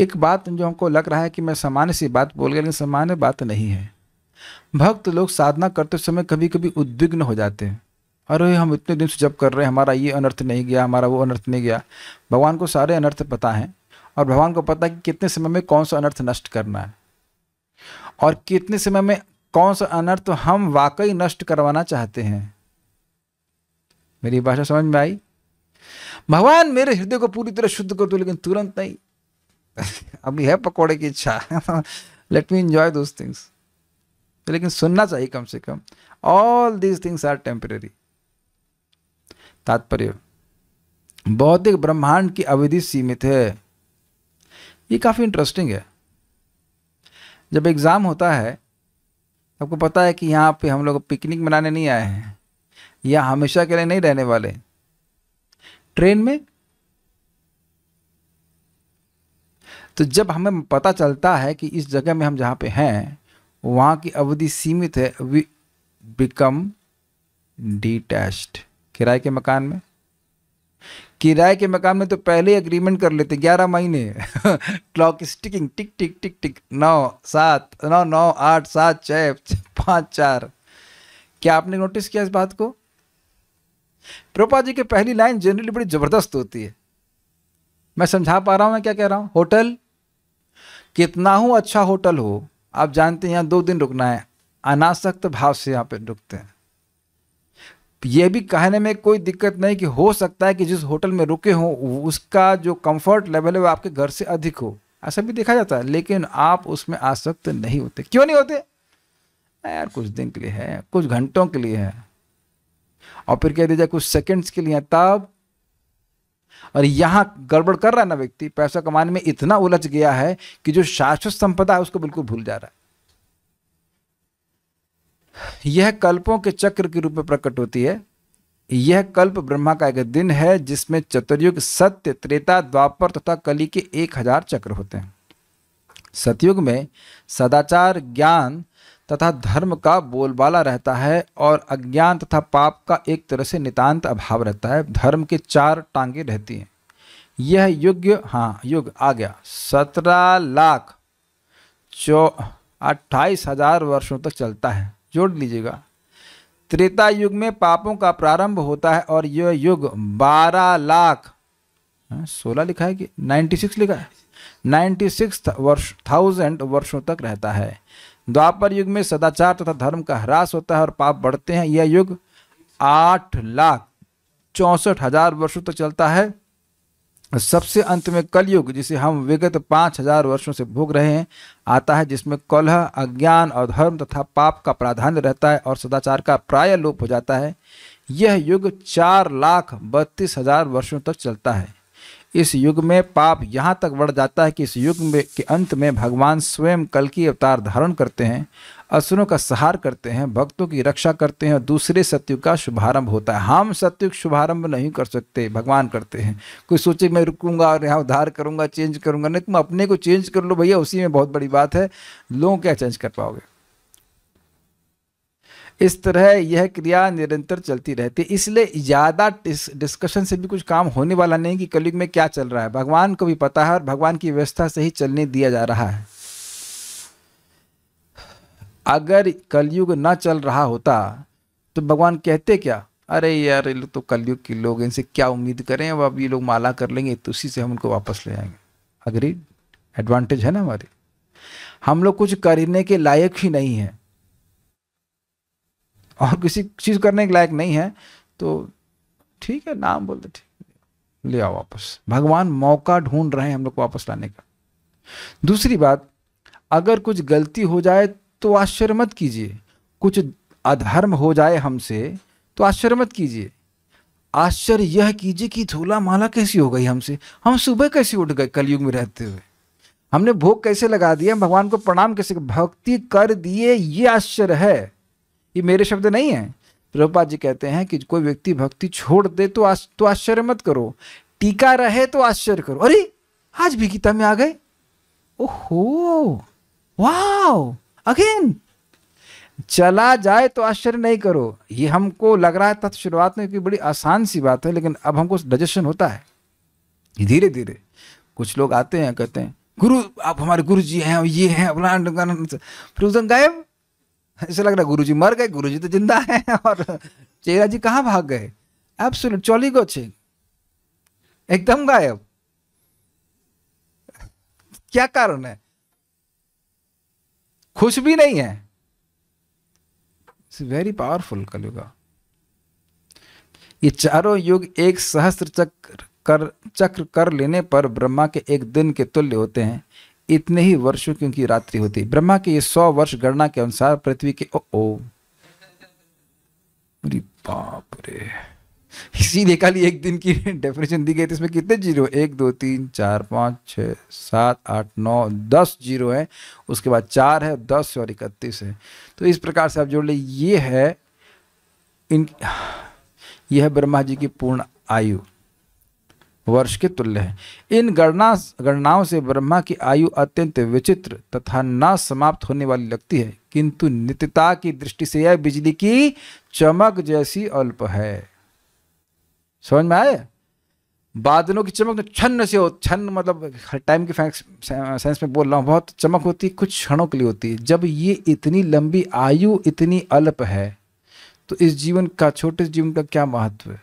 एक बात जो हमको लग रहा है कि मैं सामान्य सी बात बोल गया लेकिन सामान्य बात नहीं है भक्त लोग साधना करते समय कभी कभी उद्विग्न हो जाते हैं अरे हम इतने दिन से जब कर रहे हैं हमारा ये अनर्थ नहीं गया हमारा वो अनर्थ नहीं गया भगवान को सारे अनर्थ पता हैं और भगवान को पता है कि कितने समय में कौन सा अनर्थ नष्ट करना है और कितने समय में कौन सा अनर्थ हम वाकई नष्ट करवाना चाहते हैं मेरी भाषा समझ में आई भगवान मेरे हृदय को पूरी तरह शुद्ध कर दो लेकिन तुरंत नहीं अभी है पकौड़े की इच्छा let me enjoy those things लेकिन सुनना चाहिए कम से कम all these things are temporary तात्पर्य बौद्धिक ब्रह्मांड की अवधि सीमित है ये काफ़ी इंटरेस्टिंग है जब एग्ज़ाम होता है आपको पता है कि यहाँ पे हम लोग पिकनिक मनाने नहीं आए हैं या हमेशा के लिए नहीं रहने वाले ट्रेन में तो जब हमें पता चलता है कि इस जगह में हम जहाँ पे हैं वहाँ की अवधि सीमित है वी बिकम डिटैच्ड किराए के मकान में किराए के मकान में तो पहले अग्रीमेंट कर लेते ग्यारह महीने क्लॉक स्टिकिंग टिक टिक टिक टिक नौ सात नौ नौ आठ सात छः पाँच चार क्या आपने नोटिस किया इस बात को प्रोपा जी की पहली लाइन जनरली बड़ी ज़बरदस्त होती है मैं समझा पा रहा हूँ मैं क्या कह रहा हूँ होटल कितना हो अच्छा होटल हो आप जानते हैं यहाँ दो दिन रुकना है अनासक्त भाव से यहाँ पे रुकते हैं यह भी कहने में कोई दिक्कत नहीं कि हो सकता है कि जिस होटल में रुके हों उसका जो कंफर्ट लेवल है वो आपके घर से अधिक हो ऐसा भी देखा जाता है लेकिन आप उसमें आसक्त नहीं होते क्यों नहीं होते यार कुछ दिन के लिए है कुछ घंटों के लिए है और फिर कह दीजिए कुछ सेकेंड्स के लिए तब और यहाँ गड़बड़ कर रहा है ना व्यक्ति पैसा कमाने में इतना उलझ गया है कि जो शाश्वत संपदा है उसको बिल्कुल भूल जा रहा है यह कल्पों के चक्र के रूप में प्रकट होती है यह कल्प ब्रह्मा का एक दिन है जिसमें चतुर्युग सत्य त्रेता द्वापर तथा कली के एक हजार चक्र होते हैं सतयुग में सदाचार ज्ञान तथा धर्म का बोलबाला रहता है और अज्ञान तथा पाप का एक तरह से नितांत अभाव रहता है धर्म के चार टांगे रहती हैं यह युग हाँ युग आ गया सत्रह लाख चौ अट्ठाईस हजार वर्षों तक चलता है जोड़ लीजिएगा त्रेता युग में पापों का प्रारंभ होता है और यह युग बारह लाख हाँ, सोलह लिखा है कि नाइन्टी सिक्स लिखा है नाइन्टी सिक्स वर्ष थाउजेंड वर्षों तक रहता है द्वापर युग में सदाचार तथा धर्म का ह्रास होता है और पाप बढ़ते हैं यह युग आठ लाख चौंसठ हजार वर्षों तक चलता है सबसे अंत में कलयुग जिसे हम विगत पाँच हजार वर्षों से भोग रहे हैं आता है जिसमें कलह अज्ञान और धर्म तथा पाप का प्राधान्य रहता है और सदाचार का प्राय लोप हो जाता है यह युग चार लाख बत्तीस हजार वर्षों तक चलता है इस युग में पाप यहाँ तक बढ़ जाता है कि इस युग में के अंत में भगवान स्वयं कल की अवतार धारण करते हैं असुरों का सहार करते हैं भक्तों की रक्षा करते हैं और दूसरे सत्यु का शुभारंभ होता है हम सत्युग शुभारंभ नहीं कर सकते भगवान करते हैं कोई सोचे मैं रुकूंगा और यहाँ उद्धार करूँगा चेंज करूँगा नहीं तुम अपने को चेंज कर लो भैया उसी में बहुत बड़ी बात है लोगों क्या चेंज कर पाओगे इस तरह यह क्रिया निरंतर चलती रहती है इसलिए ज़्यादा डिस्कशन से भी कुछ काम होने वाला नहीं कि कलयुग में क्या चल रहा है भगवान को भी पता है और भगवान की व्यवस्था से ही चलने दिया जा रहा है अगर कलयुग न चल रहा होता तो भगवान कहते क्या अरे यार ये तो कलयुग के लोग इनसे क्या उम्मीद करें अब अब ये लोग माला कर लेंगे तो उसी से हम उनको वापस ले आएंगे अगरी एडवांटेज है ना हमारी हम लोग कुछ करने के लायक ही नहीं हैं और किसी चीज़ करने के लायक नहीं है तो ठीक है नाम बोलते ठीक ले आओ वापस भगवान मौका ढूंढ रहे हैं हम लोग वापस लाने का दूसरी बात अगर कुछ गलती हो जाए तो आश्चर्य मत कीजिए कुछ अधर्म हो जाए हमसे तो आश्चर्य मत कीजिए आश्चर्य यह कीजिए कि झूला माला कैसी हो गई हमसे हम सुबह कैसे उठ गए कलयुग में रहते हुए हमने भोग कैसे लगा दिया भगवान को प्रणाम कैसे भक्ति कर दिए ये आश्चर्य है ये मेरे शब्द नहीं है प्रभुपाद जी कहते हैं कि कोई व्यक्ति भक्ति छोड़ दे तो आश, तो आश्चर्य मत करो टीका रहे तो आश्चर्य करो अरे आज भी गीता में आ गए ओहो वाओ अगेन चला जाए तो आश्चर्य नहीं करो ये हमको लग रहा था शुरुआत में क्योंकि बड़ी आसान सी बात है लेकिन अब हमको डजेशन होता है धीरे धीरे कुछ लोग आते हैं कहते हैं गुरु आप हमारे गुरु जी हैं ये हैं अपना गायब ऐसा लग रहा गुरु जी मर गए गुरु जी तो जिंदा है और चेरा जी कहाँ भाग गए अब एब्सोल्यूट चौली गोचे एकदम गायब क्या कारण है खुश भी नहीं है वेरी पावरफुल कलयुगा ये चारों युग एक सहस्त्र चक्र कर चक्र कर लेने पर ब्रह्मा के एक दिन के तुल्य होते हैं इतने ही वर्षों की उनकी रात्रि होती ब्रह्मा के ये सौ वर्ष गणना के अनुसार पृथ्वी के ओ ओ बाप रे इसीलिए खाली एक दिन की डेफिनेशन दी गई थी इसमें कितने जीरो एक दो तीन चार पाँच छ सात आठ नौ दस जीरो हैं उसके बाद चार है दस और इकतीस है तो इस प्रकार से आप जोड़ ले ये है इन यह है ब्रह्मा जी की पूर्ण आयु वर्ष के तुल्य है इन गणना गणनाओं से ब्रह्मा की आयु अत्यंत विचित्र तथा न समाप्त होने वाली लगती है किंतु नित्यता की दृष्टि से यह बिजली की चमक जैसी अल्प है समझ में आए बादलों की चमक छन्न तो से हो छन्न मतलब हर टाइम के सेंस में बोल रहा हूँ बहुत चमक होती है कुछ क्षणों के लिए होती है जब ये इतनी लंबी आयु इतनी अल्प है तो इस जीवन का छोटे जीवन का क्या महत्व है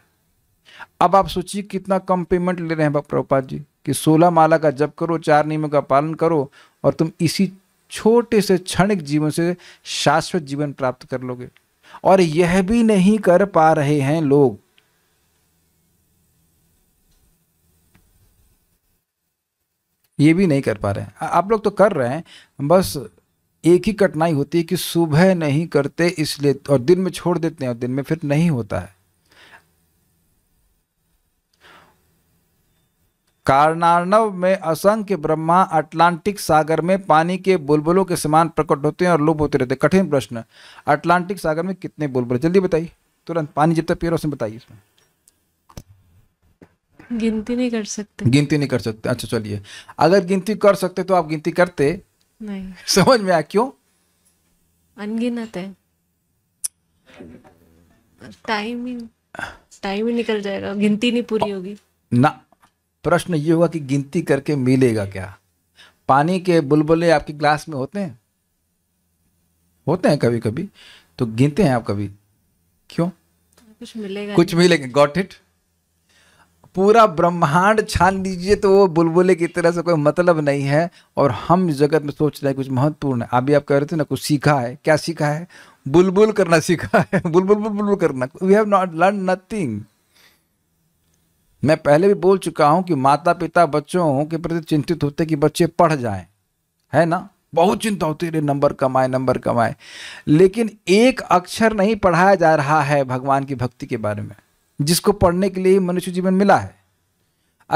अब आप सोचिए कितना कम पेमेंट ले रहे हैं प्रभुपाद जी कि सोलह माला का जप करो चार नियमों का पालन करो और तुम इसी छोटे से क्षणिक जीवन से शाश्वत जीवन प्राप्त कर लोगे और यह भी नहीं कर पा रहे हैं लोग ये भी नहीं कर पा रहे हैं आप लोग तो कर रहे हैं बस एक ही कठिनाई होती है कि सुबह नहीं करते इसलिए और दिन में छोड़ देते हैं और दिन में फिर नहीं होता है कारणार्णव में असंख्य ब्रह्मा अटलांटिक सागर में पानी के बुलबुलों के समान प्रकट होते हैं और लुभ होते रहते हैं कठिन प्रश्न अटलांटिक सागर में कितने बुलबुल जल्दी बताइए तुरंत पानी जितना पियो उसमें बताइए इसमें गिनती नहीं कर सकते गिनती नहीं कर सकते अच्छा चलिए अगर गिनती कर सकते तो आप गिनती करते नहीं समझ में आया क्यों अनगिनत है टाइम ही टाइम ही निकल जाएगा गिनती नहीं पूरी होगी ना प्रश्न ये हुआ कि गिनती करके मिलेगा क्या पानी के बुलबुले आपके ग्लास में होते हैं होते हैं कभी कभी तो गिनते हैं आप कभी क्यों कुछ मिलेगा कुछ मिलेगा गॉट इट पूरा ब्रह्मांड छान लीजिए तो वो बुलबुले की तरह से कोई मतलब नहीं है और हम जगत में सोच रहे हैं कुछ महत्वपूर्ण है अभी आप कह रहे थे ना कुछ सीखा है क्या सीखा है बुलबुल करना सीखा है बुलबुल बुलबुल करना we have not learn nothing मैं पहले भी बोल चुका हूं कि माता पिता बच्चों के प्रति चिंतित होते कि बच्चे पढ़ जाएं है ना बहुत चिंता होती है नंबर कमाए नंबर कमाए लेकिन एक अक्षर नहीं पढ़ाया जा रहा है भगवान की भक्ति के बारे में जिसको पढ़ने के लिए ही मनुष्य जीवन मिला है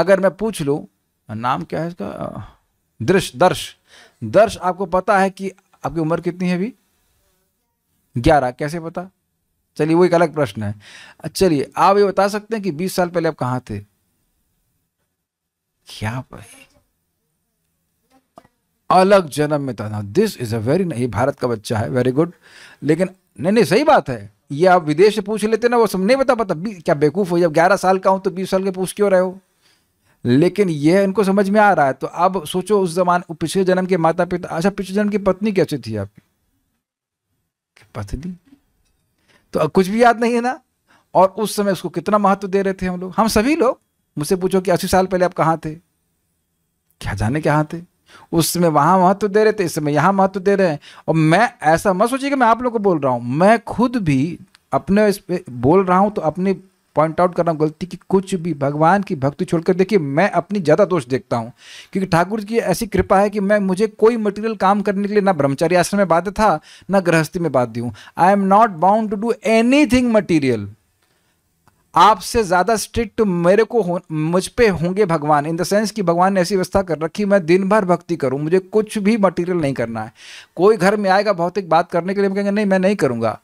अगर मैं पूछ लू नाम क्या है इसका दृश्य दर्श दर्श आपको पता है कि आपकी उम्र कितनी है अभी ग्यारह कैसे पता चलिए वो एक अलग प्रश्न है अच्छा, चलिए आप ये बता सकते हैं कि बीस साल पहले आप कहाँ थे क्या भाई अलग जन्म में था ना दिस इज अ वेरी ये भारत का बच्चा है वेरी गुड लेकिन नहीं नहीं सही बात है ये आप विदेश से पूछ लेते ना वो सब नहीं बता पाता क्या बेवकूफ़ हो जब ग्यारह साल का हूं तो बीस साल के पूछ क्यों रहे हो लेकिन ये इनको समझ में आ रहा है तो अब सोचो उस जमाने पिछले जन्म के माता पिता अच्छा पिछले जन्म की पत्नी कैसी थी आपकी पत्नी तो कुछ भी याद नहीं है ना और उस समय उसको कितना महत्व दे रहे थे हम लोग हम सभी लोग मुझसे पूछो कि अस्सी साल पहले आप कहाँ थे क्या जाने कहाँ थे उस समय वहाँ महत्व दे रहे थे इस समय यहाँ महत्व दे रहे हैं और मैं ऐसा मत सोचिए कि मैं आप लोग को बोल रहा हूँ मैं खुद भी अपने इस पर बोल रहा हूँ तो अपनी पॉइंट आउट करना गलती कि कुछ भी भगवान की भक्ति छोड़कर देखिए मैं अपनी ज़्यादा दोष देखता हूँ क्योंकि ठाकुर जी की ऐसी कृपा है कि मैं मुझे कोई मटेरियल काम करने के लिए ना ब्रह्मचर्य आश्रम में बाध्य था ना गृहस्थी में बाध्य हूँ I am not bound to do anything material आपसे ज़्यादा स्ट्रिक्ट मेरे को मुझ पर होंगे भगवान इन द सेंस कि भगवान ने ऐसी व्यवस्था कर रखी मैं दिन भर भक्ति करूं मुझे कुछ भी मटेरियल नहीं करना है कोई घर में आएगा भौतिक बात करने के लिए कहेंगे नहीं मैं नहीं करूंगा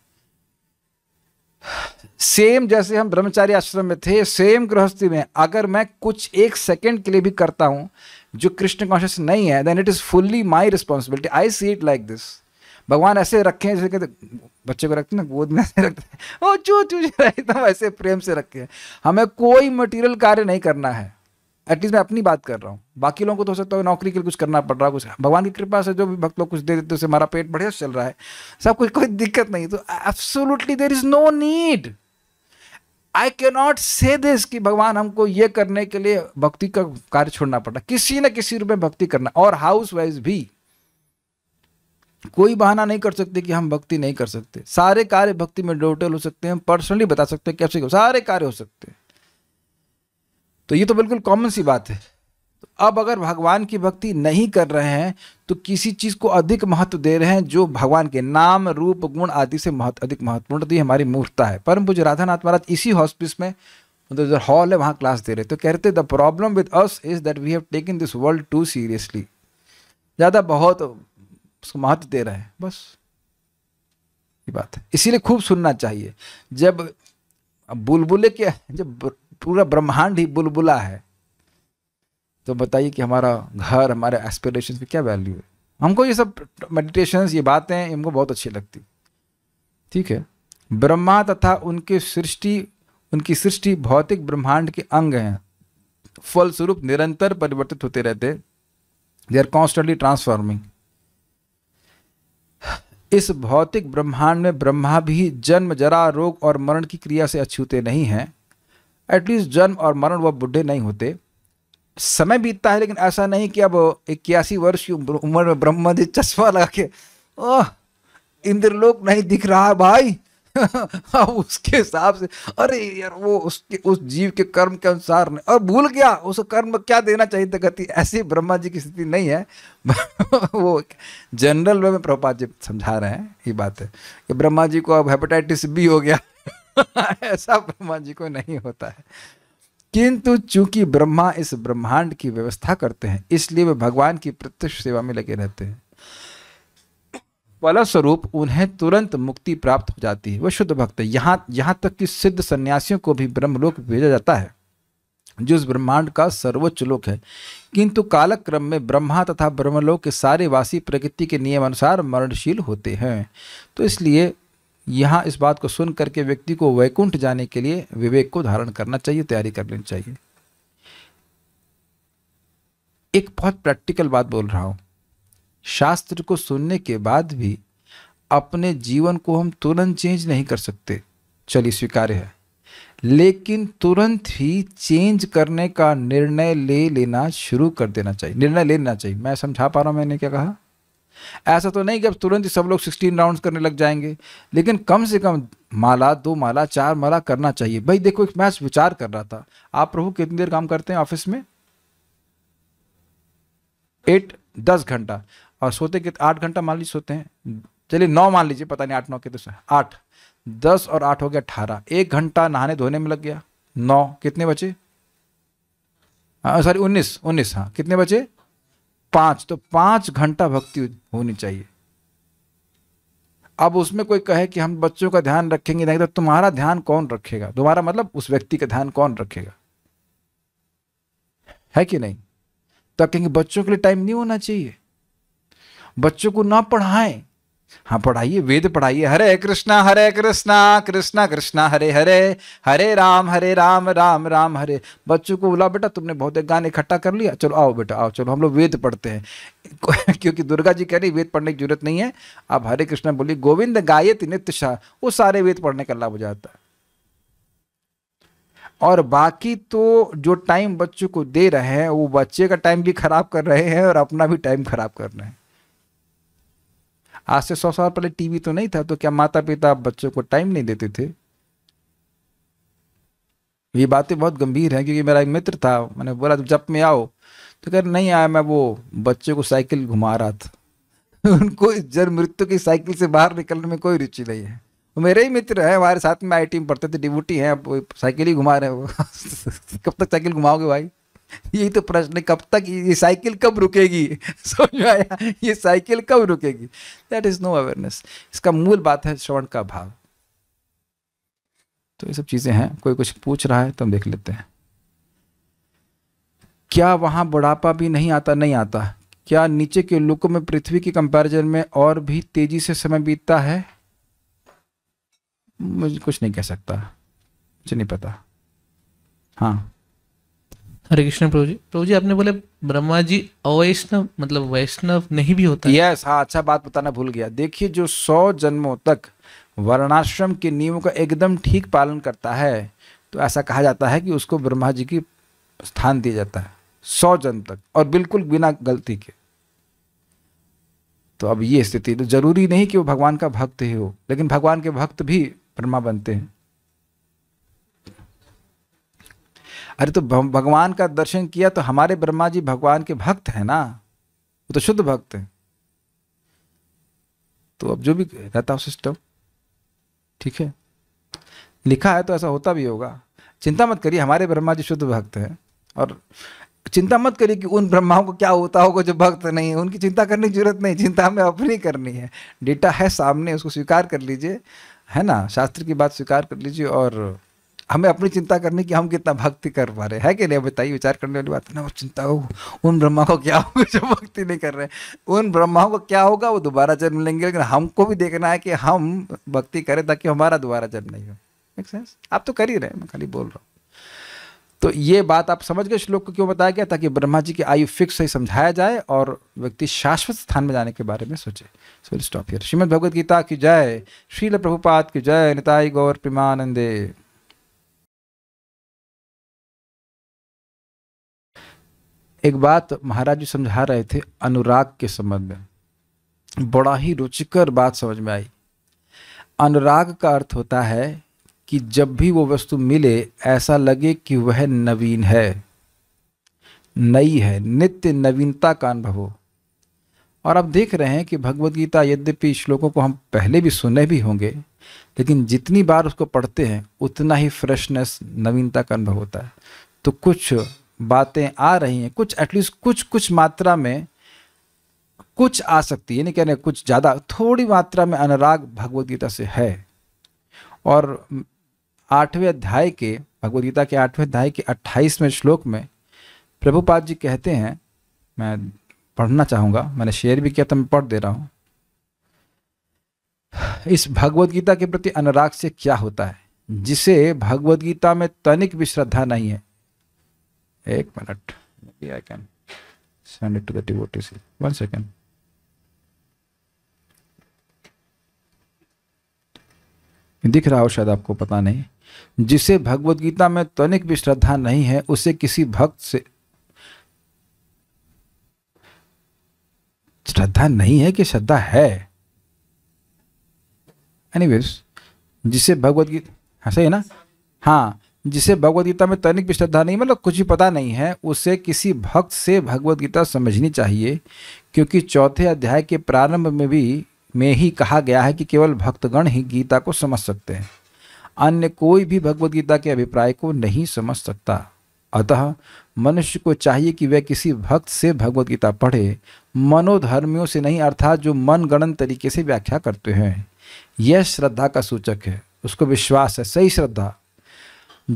सेम जैसे हम ब्रह्मचारी आश्रम में थे सेम गृहस्थी में अगर मैं कुछ एक सेकंड के लिए भी करता हूँ जो कृष्ण कॉन्शियस नहीं है then it is fully my responsibility I see it like this भगवान ऐसे रखे हैं जैसे कहते बच्चे को रखते ना गोद में ऐसे रखते हैं वो चू चू एकदम ऐसे प्रेम से रखे हैं हमें कोई मटेरियल कार्य नहीं करना है एटलीस्ट मैं अपनी बात कर रहा हूँ बाकी लोगों को तो हो सकता है नौकरी के लिए कुछ करना पड़ रहा है कुछ भगवान की कृपा से जो भी भक्त लोग कुछ दे देते उसे हमारा पेट बढ़िया चल रहा है सब कुछ कोई दिक्कत नहीं तो absolutely there is no need I can not से दिस कि भगवान हमको ये करने के लिए भक्ति का कार्य छोड़ना पड़ता किसी न किसी रूप में भक्ति करना और हाउस वाइज भी कोई बहाना नहीं कर सकते कि हम भक्ति नहीं कर सकते सारे कार्य भक्ति में डोटल हो सकते हैं हम पर्सनली बता सकते हैं कैसे सारे कार्य हो सकते हैं तो ये तो बिल्कुल कॉमन सी बात है अब अगर भगवान की भक्ति नहीं कर रहे हैं तो किसी चीज़ को अधिक महत्व दे रहे हैं जो भगवान के नाम रूप गुण आदि से महत्व अधिक महत्वपूर्ण दी हमारी मूर्ता है परम पूज्य राधानाथ महाराज इसी हॉस्पिस में मतलब जो हॉल है वहाँ क्लास दे रहे तो कहते the problem with us is that we have taken this world too seriously ज़्यादा बहुत उसको महत्व दे रहे हैं बस ये बात है इसीलिए खूब सुनना चाहिए जब बुलबुले के जब पूरा ब्रह्मांड ही बुलबुला है तो बताइए कि हमारा घर हमारे एस्पिरेशन की क्या वैल्यू है हमको ये सब मेडिटेशन ये बातें हमको बहुत अच्छी लगती ठीक है ब्रह्मा तथा उनकी सृष्टि उनकी सृष्टि भौतिक ब्रह्मांड के अंग हैं फलस्वरूप निरंतर परिवर्तित होते रहते दे आर कॉन्स्टेंटली ट्रांसफॉर्मिंग इस भौतिक ब्रह्मांड में ब्रह्मा भी जन्म जरा रोग और मरण की क्रिया से अछूते नहीं हैं एटलीस्ट जन्म और मरण वह बुढ़े नहीं होते समय बीतता है लेकिन ऐसा नहीं कि अब इक्यासी वर्ष की उम्र में ब्रह्मा जी चश्मा लगा के ओह इंद्रलोक नहीं दिख रहा भाई अब उसके हिसाब से अरे यार वो उसके उस जीव के कर्म के अनुसार नहीं और भूल गया उस कर्म क्या देना चाहिए था गति ऐसी ब्रह्मा जी की स्थिति नहीं है वो जनरल वे में प्रभुपात जी समझा रहे हैं ये बात है कि ब्रह्मा जी को अब हेपेटाइटिस बी हो गया ऐसा ब्रह्मा जी को नहीं होता है किंतु चूंकि ब्रह्मा इस ब्रह्मांड की व्यवस्था करते हैं इसलिए वे भगवान की प्रत्यक्ष सेवा में लगे रहते हैं फलस्वरूप उन्हें तुरंत मुक्ति प्राप्त हो जाती है वह शुद्ध भक्त है यहाँ यहाँ तक कि सिद्ध सन्यासियों को भी ब्रह्मलोक भेजा जाता है जो इस ब्रह्मांड का सर्वोच्च लोक है किंतु कालक्रम में ब्रह्मा तथा ब्रह्मलोक के सारे वासी प्रकृति के नियम अनुसार मरणशील होते हैं तो इसलिए यहाँ इस बात को सुन करके व्यक्ति को वैकुंठ जाने के लिए विवेक को धारण करना चाहिए तैयारी कर लेनी चाहिए एक बहुत प्रैक्टिकल बात बोल रहा हूं शास्त्र को सुनने के बाद भी अपने जीवन को हम तुरंत चेंज नहीं कर सकते चलिए स्वीकार्य है लेकिन तुरंत ही चेंज करने का निर्णय ले लेना शुरू कर देना चाहिए निर्णय ले लेना चाहिए मैं समझा पा रहा हूं मैंने क्या कहा ऐसा तो नहीं कि अब तुरंत ही सब लोग सिक्सटीन राउंड्स करने लग जाएंगे लेकिन कम से कम माला दो माला चार माला करना चाहिए भाई देखो एक मैच विचार कर रहा था आप प्रभु कितनी देर काम करते हैं ऑफिस में एट दस घंटा और सोते कितने आठ घंटा मान लीजिए सोते हैं चलिए नौ मान लीजिए पता नहीं आठ नौ कितने आठ दस और आठ हो गया अठारह एक घंटा नहाने धोने में लग गया नौ कितने बचे सॉरी हाँ, उन्नीस उन्नीस हाँ कितने बचे पांच तो पांच घंटा भक्ति होनी चाहिए अब उसमें कोई कहे कि हम बच्चों का ध्यान रखेंगे नहीं तो तुम्हारा ध्यान कौन रखेगा तुम्हारा मतलब उस व्यक्ति का ध्यान कौन रखेगा है कि नहीं तो कहेंगे बच्चों के लिए टाइम नहीं होना चाहिए बच्चों को ना पढ़ाएं हाँ पढ़ाइए वेद पढ़ाइए हरे कृष्णा हरे कृष्णा कृष्णा कृष्णा हरे हरे हरे राम हरे राम राम राम हरे बच्चों को बोला बेटा तुमने बहुत एक गाने इकट्ठा कर लिया चलो आओ बेटा आओ चलो हम लोग वेद पढ़ते हैं क्योंकि दुर्गा जी कह रही वेद पढ़ने की जरूरत नहीं है आप हरे कृष्णा बोली गोविंद गायत नित्य शाह वो सारे वेद पढ़ने का लाभ हो जाता है और बाकी तो जो टाइम बच्चों को दे रहे हैं वो बच्चे का टाइम भी खराब कर रहे हैं और अपना भी टाइम खराब कर रहे हैं आज से सौ साल पहले टीवी तो नहीं था तो क्या माता पिता बच्चों को टाइम नहीं देते थे ये बातें बहुत गंभीर हैं क्योंकि मेरा एक मित्र था मैंने बोला तो जब में आओ तो कह नहीं आया मैं वो बच्चे को साइकिल घुमा रहा था उनको जर मृत्यु की साइकिल से बाहर निकलने में कोई रुचि नहीं है मेरे ही मित्र हैं हमारे साथ में आई टी में पढ़ते थे डिबूटी हैं अब साइकिल ही घुमा रहे हैं कब तक साइकिल घुमाओगे भाई यही तो प्रश्न कब तक ये साइकिल कब रुकेगी समझ आया ये साइकिल कब रुकेगी दैट इज नो अवेयरनेस इसका मूल बात है श्रवण का भाव तो ये सब चीज़ें हैं कोई कुछ पूछ रहा है तो हम देख लेते हैं क्या वहां बुढ़ापा भी नहीं आता नहीं आता क्या नीचे के लुक में पृथ्वी के कंपैरिजन में और भी तेज़ी से समय बीतता है मुझे कुछ नहीं कह सकता मुझे नहीं पता हाँ हरे कृष्ण प्रभु जी प्रभु जी आपने बोले ब्रह्मा जी अवैष्णव मतलब वैष्णव नहीं भी होता यस yes, हाँ अच्छा बात बताना भूल गया देखिए जो सौ जन्मों तक वर्णाश्रम के नियमों का एकदम ठीक पालन करता है तो ऐसा कहा जाता है कि उसको ब्रह्मा जी की स्थान दिया जाता है सौ जन्म तक और बिल्कुल बिना गलती के तो अब ये स्थिति तो जरूरी नहीं कि वो भगवान का भक्त ही हो लेकिन भगवान के भक्त भी ब्रह्मा बनते हैं अरे तो भगवान का दर्शन किया तो हमारे ब्रह्मा जी भगवान के भक्त हैं ना वो तो शुद्ध भक्त हैं तो अब जो भी रहता हो सिस्टम ठीक है लिखा है तो ऐसा होता भी होगा चिंता मत करिए हमारे ब्रह्मा जी शुद्ध भक्त हैं और चिंता मत करिए कि उन ब्रह्माओं को क्या होता होगा जो भक्त नहीं है उनकी चिंता करने की जरूरत नहीं चिंता हमें अपनी करनी है डेटा है सामने उसको स्वीकार कर लीजिए है ना शास्त्र की बात स्वीकार कर लीजिए और हमें अपनी चिंता करनी कि हम कितना भक्ति कर पा रहे हैं कि नहीं बताइए विचार करने वाली बात ना वो चिंता हो उन ब्रह्मा को क्या होगा जो भक्ति नहीं कर रहे हैं उन ब्रह्माओं को क्या होगा वो दोबारा जन्म लेंगे लेकिन हमको भी देखना है कि हम भक्ति करें ताकि हमारा दोबारा जन्म नहीं हो मेक सेंस आप तो कर ही रहे मैं खाली बोल रहा हूँ तो ये बात आप समझ गए श्लोक को क्यों बताया गया ताकि ब्रह्मा जी की आयु फिक्स ही समझाया जाए और व्यक्ति शाश्वत स्थान में जाने के बारे में सोचे so stop here Shrimad Bhagavad Gita की जय श्रील प्रभुपाद की जय निताई गौर प्रेमानंदे एक बात महाराज जी समझा रहे थे अनुराग के संबंध में बड़ा ही रुचिकर बात समझ में आई अनुराग का अर्थ होता है कि जब भी वो वस्तु मिले ऐसा लगे कि वह नवीन है नई है नित्य नवीनता का अनुभव हो और आप देख रहे हैं कि भगवत गीता यद्यपि श्लोकों को हम पहले भी सुने भी होंगे लेकिन जितनी बार उसको पढ़ते हैं उतना ही फ्रेशनेस नवीनता का अनुभव होता है तो कुछ बातें आ रही हैं कुछ एटलीस्ट कुछ कुछ मात्रा में कुछ आ सकती है यानी कह कुछ ज़्यादा थोड़ी मात्रा में अनुराग भगवदगीता से है और आठवें अध्याय के भगवदगीता के आठवें अध्याय के अट्ठाईसवें श्लोक में प्रभुपाद जी कहते हैं मैं पढ़ना चाहूँगा मैंने शेयर भी किया तो मैं पढ़ दे रहा हूँ इस भगवदगीता के प्रति अनुराग से क्या होता है जिसे भगवदगीता में तनिक भी श्रद्धा नहीं है एक minute I can send it to to the DOTC one दिख रहा हो शायद आपको पता नहीं जिसे भगवत गीता में तनिक भी श्रद्धा नहीं है उसे किसी भक्त से श्रद्धा नहीं है कि श्रद्धा है एनीवेज जिसे भगवत गीता हाँ, सही है ना हाँ जिसे भगवदगीता में तनिक भी श्रद्धा नहीं मतलब कुछ भी पता नहीं है उसे किसी भक्त से भगवदगीता समझनी चाहिए क्योंकि चौथे अध्याय के प्रारंभ में भी में ही कहा गया है कि केवल भक्तगण ही गीता को समझ सकते हैं अन्य कोई भी भगवदगीता के अभिप्राय को नहीं समझ सकता अतः मनुष्य को चाहिए कि वह किसी भक्त से भगवदगीता पढ़े मनोधर्मियों से नहीं अर्थात जो मनगणन तरीके से व्याख्या करते हैं यह श्रद्धा का सूचक है उसको विश्वास है सही श्रद्धा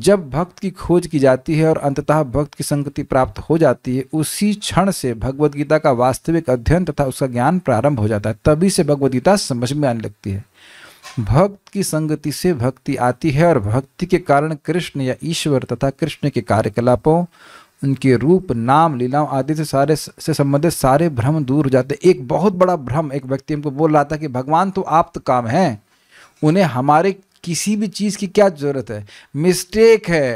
जब भक्त की खोज की जाती है और अंततः भक्त की संगति प्राप्त हो जाती है उसी क्षण से भगवदगीता का वास्तविक अध्ययन तथा उसका ज्ञान प्रारंभ हो जाता है तभी से भगवदगीता समझ में आने लगती है भक्त की संगति से भक्ति आती है और भक्ति के कारण कृष्ण या ईश्वर तथा कृष्ण के कार्यकलापों उनके रूप नाम लीलाओं आदि से सारे से संबंधित सारे भ्रम दूर हो जाते एक बहुत बड़ा भ्रम एक व्यक्ति हमको बोल रहा था कि भगवान तो आप तो काम है उन्हें हमारे किसी भी चीज़ की क्या ज़रूरत है मिस्टेक है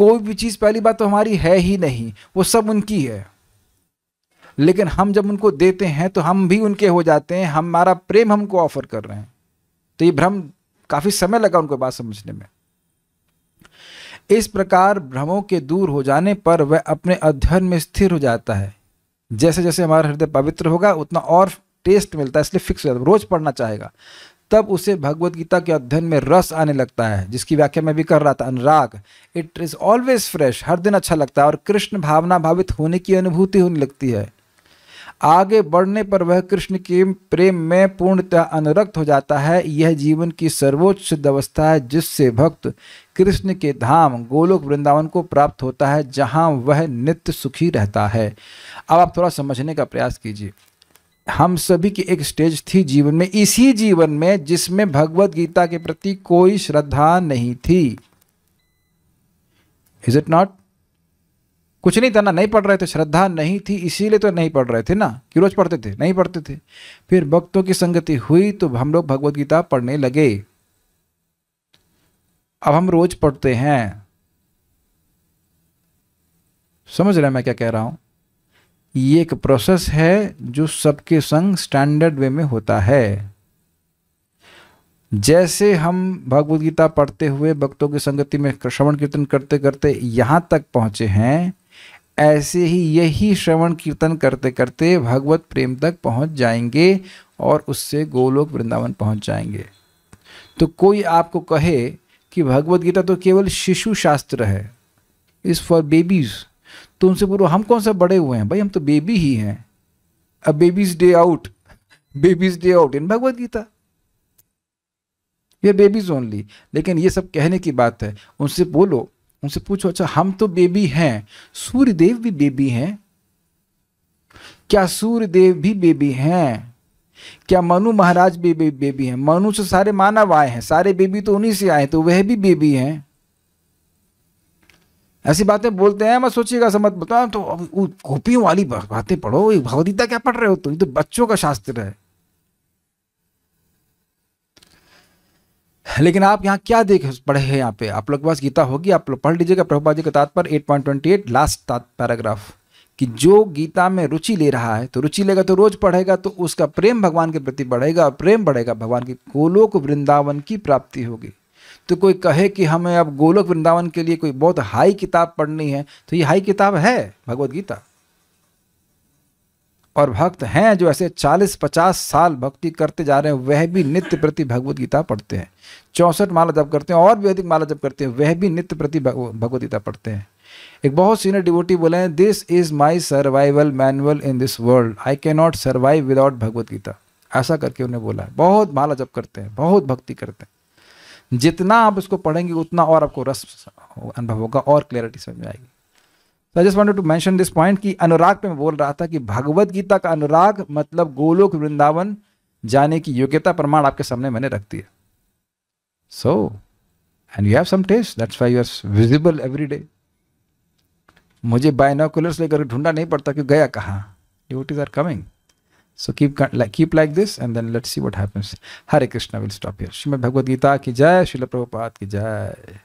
कोई भी चीज़ पहली बात तो हमारी है ही नहीं वो सब उनकी है लेकिन हम जब उनको देते हैं तो हम भी उनके हो जाते हैं हमारा प्रेम हमको ऑफर कर रहे हैं तो ये भ्रम काफ़ी समय लगा उनको बात समझने में इस प्रकार भ्रमों के दूर हो जाने पर वह अपने अध्ययन में स्थिर हो जाता है जैसे जैसे हमारा हृदय पवित्र होगा उतना और टेस्ट मिलता है इसलिए फिक्स हो जाता है रोज़ पढ़ना चाहेगा तब उसे भगवत गीता के अध्ययन में रस आने लगता है जिसकी व्याख्या मैं भी कर रहा था Anurag it is always fresh हर दिन अच्छा लगता है और कृष्ण भावना भावित होने की अनुभूति होने लगती है आगे बढ़ने पर वह कृष्ण के प्रेम में पूर्णतः अनुरक्त हो जाता है यह जीवन की सर्वोच्च सिद्ध अवस्था है जिससे भक्त कृष्ण के धाम गोलोक वृंदावन को प्राप्त होता है जहाँ वह नित्य सुखी रहता है अब आप थोड़ा समझने का प्रयास कीजिए हम सभी की एक स्टेज थी जीवन में इसी जीवन में जिसमें भगवत गीता के प्रति कोई श्रद्धा नहीं थी इज इट नॉट कुछ नहीं था ना नहीं पढ़ रहे थे श्रद्धा नहीं थी इसीलिए तो नहीं पढ़ रहे थे ना कि रोज पढ़ते थे नहीं पढ़ते थे फिर भक्तों की संगति हुई तो हम लोग भगवदगीता पढ़ने लगे अब हम रोज पढ़ते हैं समझ रहे हैं मैं क्या कह रहा हूं ये एक प्रोसेस है जो सबके संग स्टैंडर्ड वे में होता है जैसे हम भगवद गीता पढ़ते हुए भक्तों की संगति में श्रवण कीर्तन करते करते यहाँ तक पहुँचे हैं ऐसे ही यही श्रवण कीर्तन करते करते भगवत प्रेम तक पहुँच जाएंगे और उससे गोलोक वृंदावन पहुँच जाएंगे तो कोई आपको कहे कि भगवद गीता तो केवल शिशु शास्त्र है इज़ फॉर बेबीज़ तो उनसे बोलो हम कौन से बड़े हुए हैं भाई हम तो बेबी ही हैं uh babies day out babies day out in Bhagavad Gita ये बेबीज ओनली लेकिन ये सब कहने की बात है उनसे बोलो उनसे पूछो अच्छा हम तो बेबी हैं सूर्य देव भी बेबी हैं क्या सूर्यदेव भी बेबी हैं क्या मनु महाराज भी बेबी हैं मनु से सारे मानव आए हैं सारे बेबी तो उन्हीं से आए तो वह भी बेबी हैं ऐसी बातें बोलते हैं मैं सोचिएगा समझ बता तो अब कॉपियों वाली बातें पढ़ो ये भगवदगीता क्या पढ़ रहे हो तुम तो बच्चों का शास्त्र है लेकिन आप यहाँ क्या देख पढ़े हैं यहाँ पे आप लोग के पास गीता होगी आप लोग पढ़ लीजिएगा प्रभुपा जी का तात्पर्य एट लास्ट पैराग्राफ कि जो गीता में रुचि ले रहा है तो रुचि लेगा तो रोज पढ़ेगा तो उसका प्रेम भगवान के प्रति बढ़ेगा प्रेम बढ़ेगा भगवान की गोलोक वृंदावन की प्राप्ति होगी तो कोई कहे कि हमें अब गोलोक वृंदावन के लिए कोई बहुत हाई किताब पढ़नी है तो ये हाई किताब है भगवत गीता और भक्त हैं जो ऐसे 40-50 साल भक्ति करते जा रहे हैं वह भी नित्य प्रति भगवत गीता पढ़ते हैं चौंसठ माला जब करते हैं और भी अधिक माला जब करते हैं वह भी नित्य प्रति भगवत गीता पढ़ते हैं एक बहुत सीनियर डिवोटी बोले हैं this is my survival manual in this world I can not survive without Bhagavad Gita ऐसा करके उन्हें बोला है बहुत माला जब करते हैं बहुत भक्ति करते हैं जितना आप इसको पढ़ेंगे उतना और आपको रस अनुभव होगा और क्लैरिटी समझ में आएगी तो just wanted to mention this point कि अनुराग पे मैं बोल रहा था कि भगवद गीता का अनुराग मतलब गोलोक वृंदावन जाने की योग्यता प्रमाण आपके सामने मैंने रख दिया so and you have some test that's why you are visible every day मुझे बायनोकुलर्स लेकर ढूंढा नहीं पड़ता कि गया कहाँ duties are coming So keep like keep like this, and then let's see what happens. Hare Krishna. will stop here. Shrimad Bhagavad Gita ki jai, Srila Prabhupada ki jai.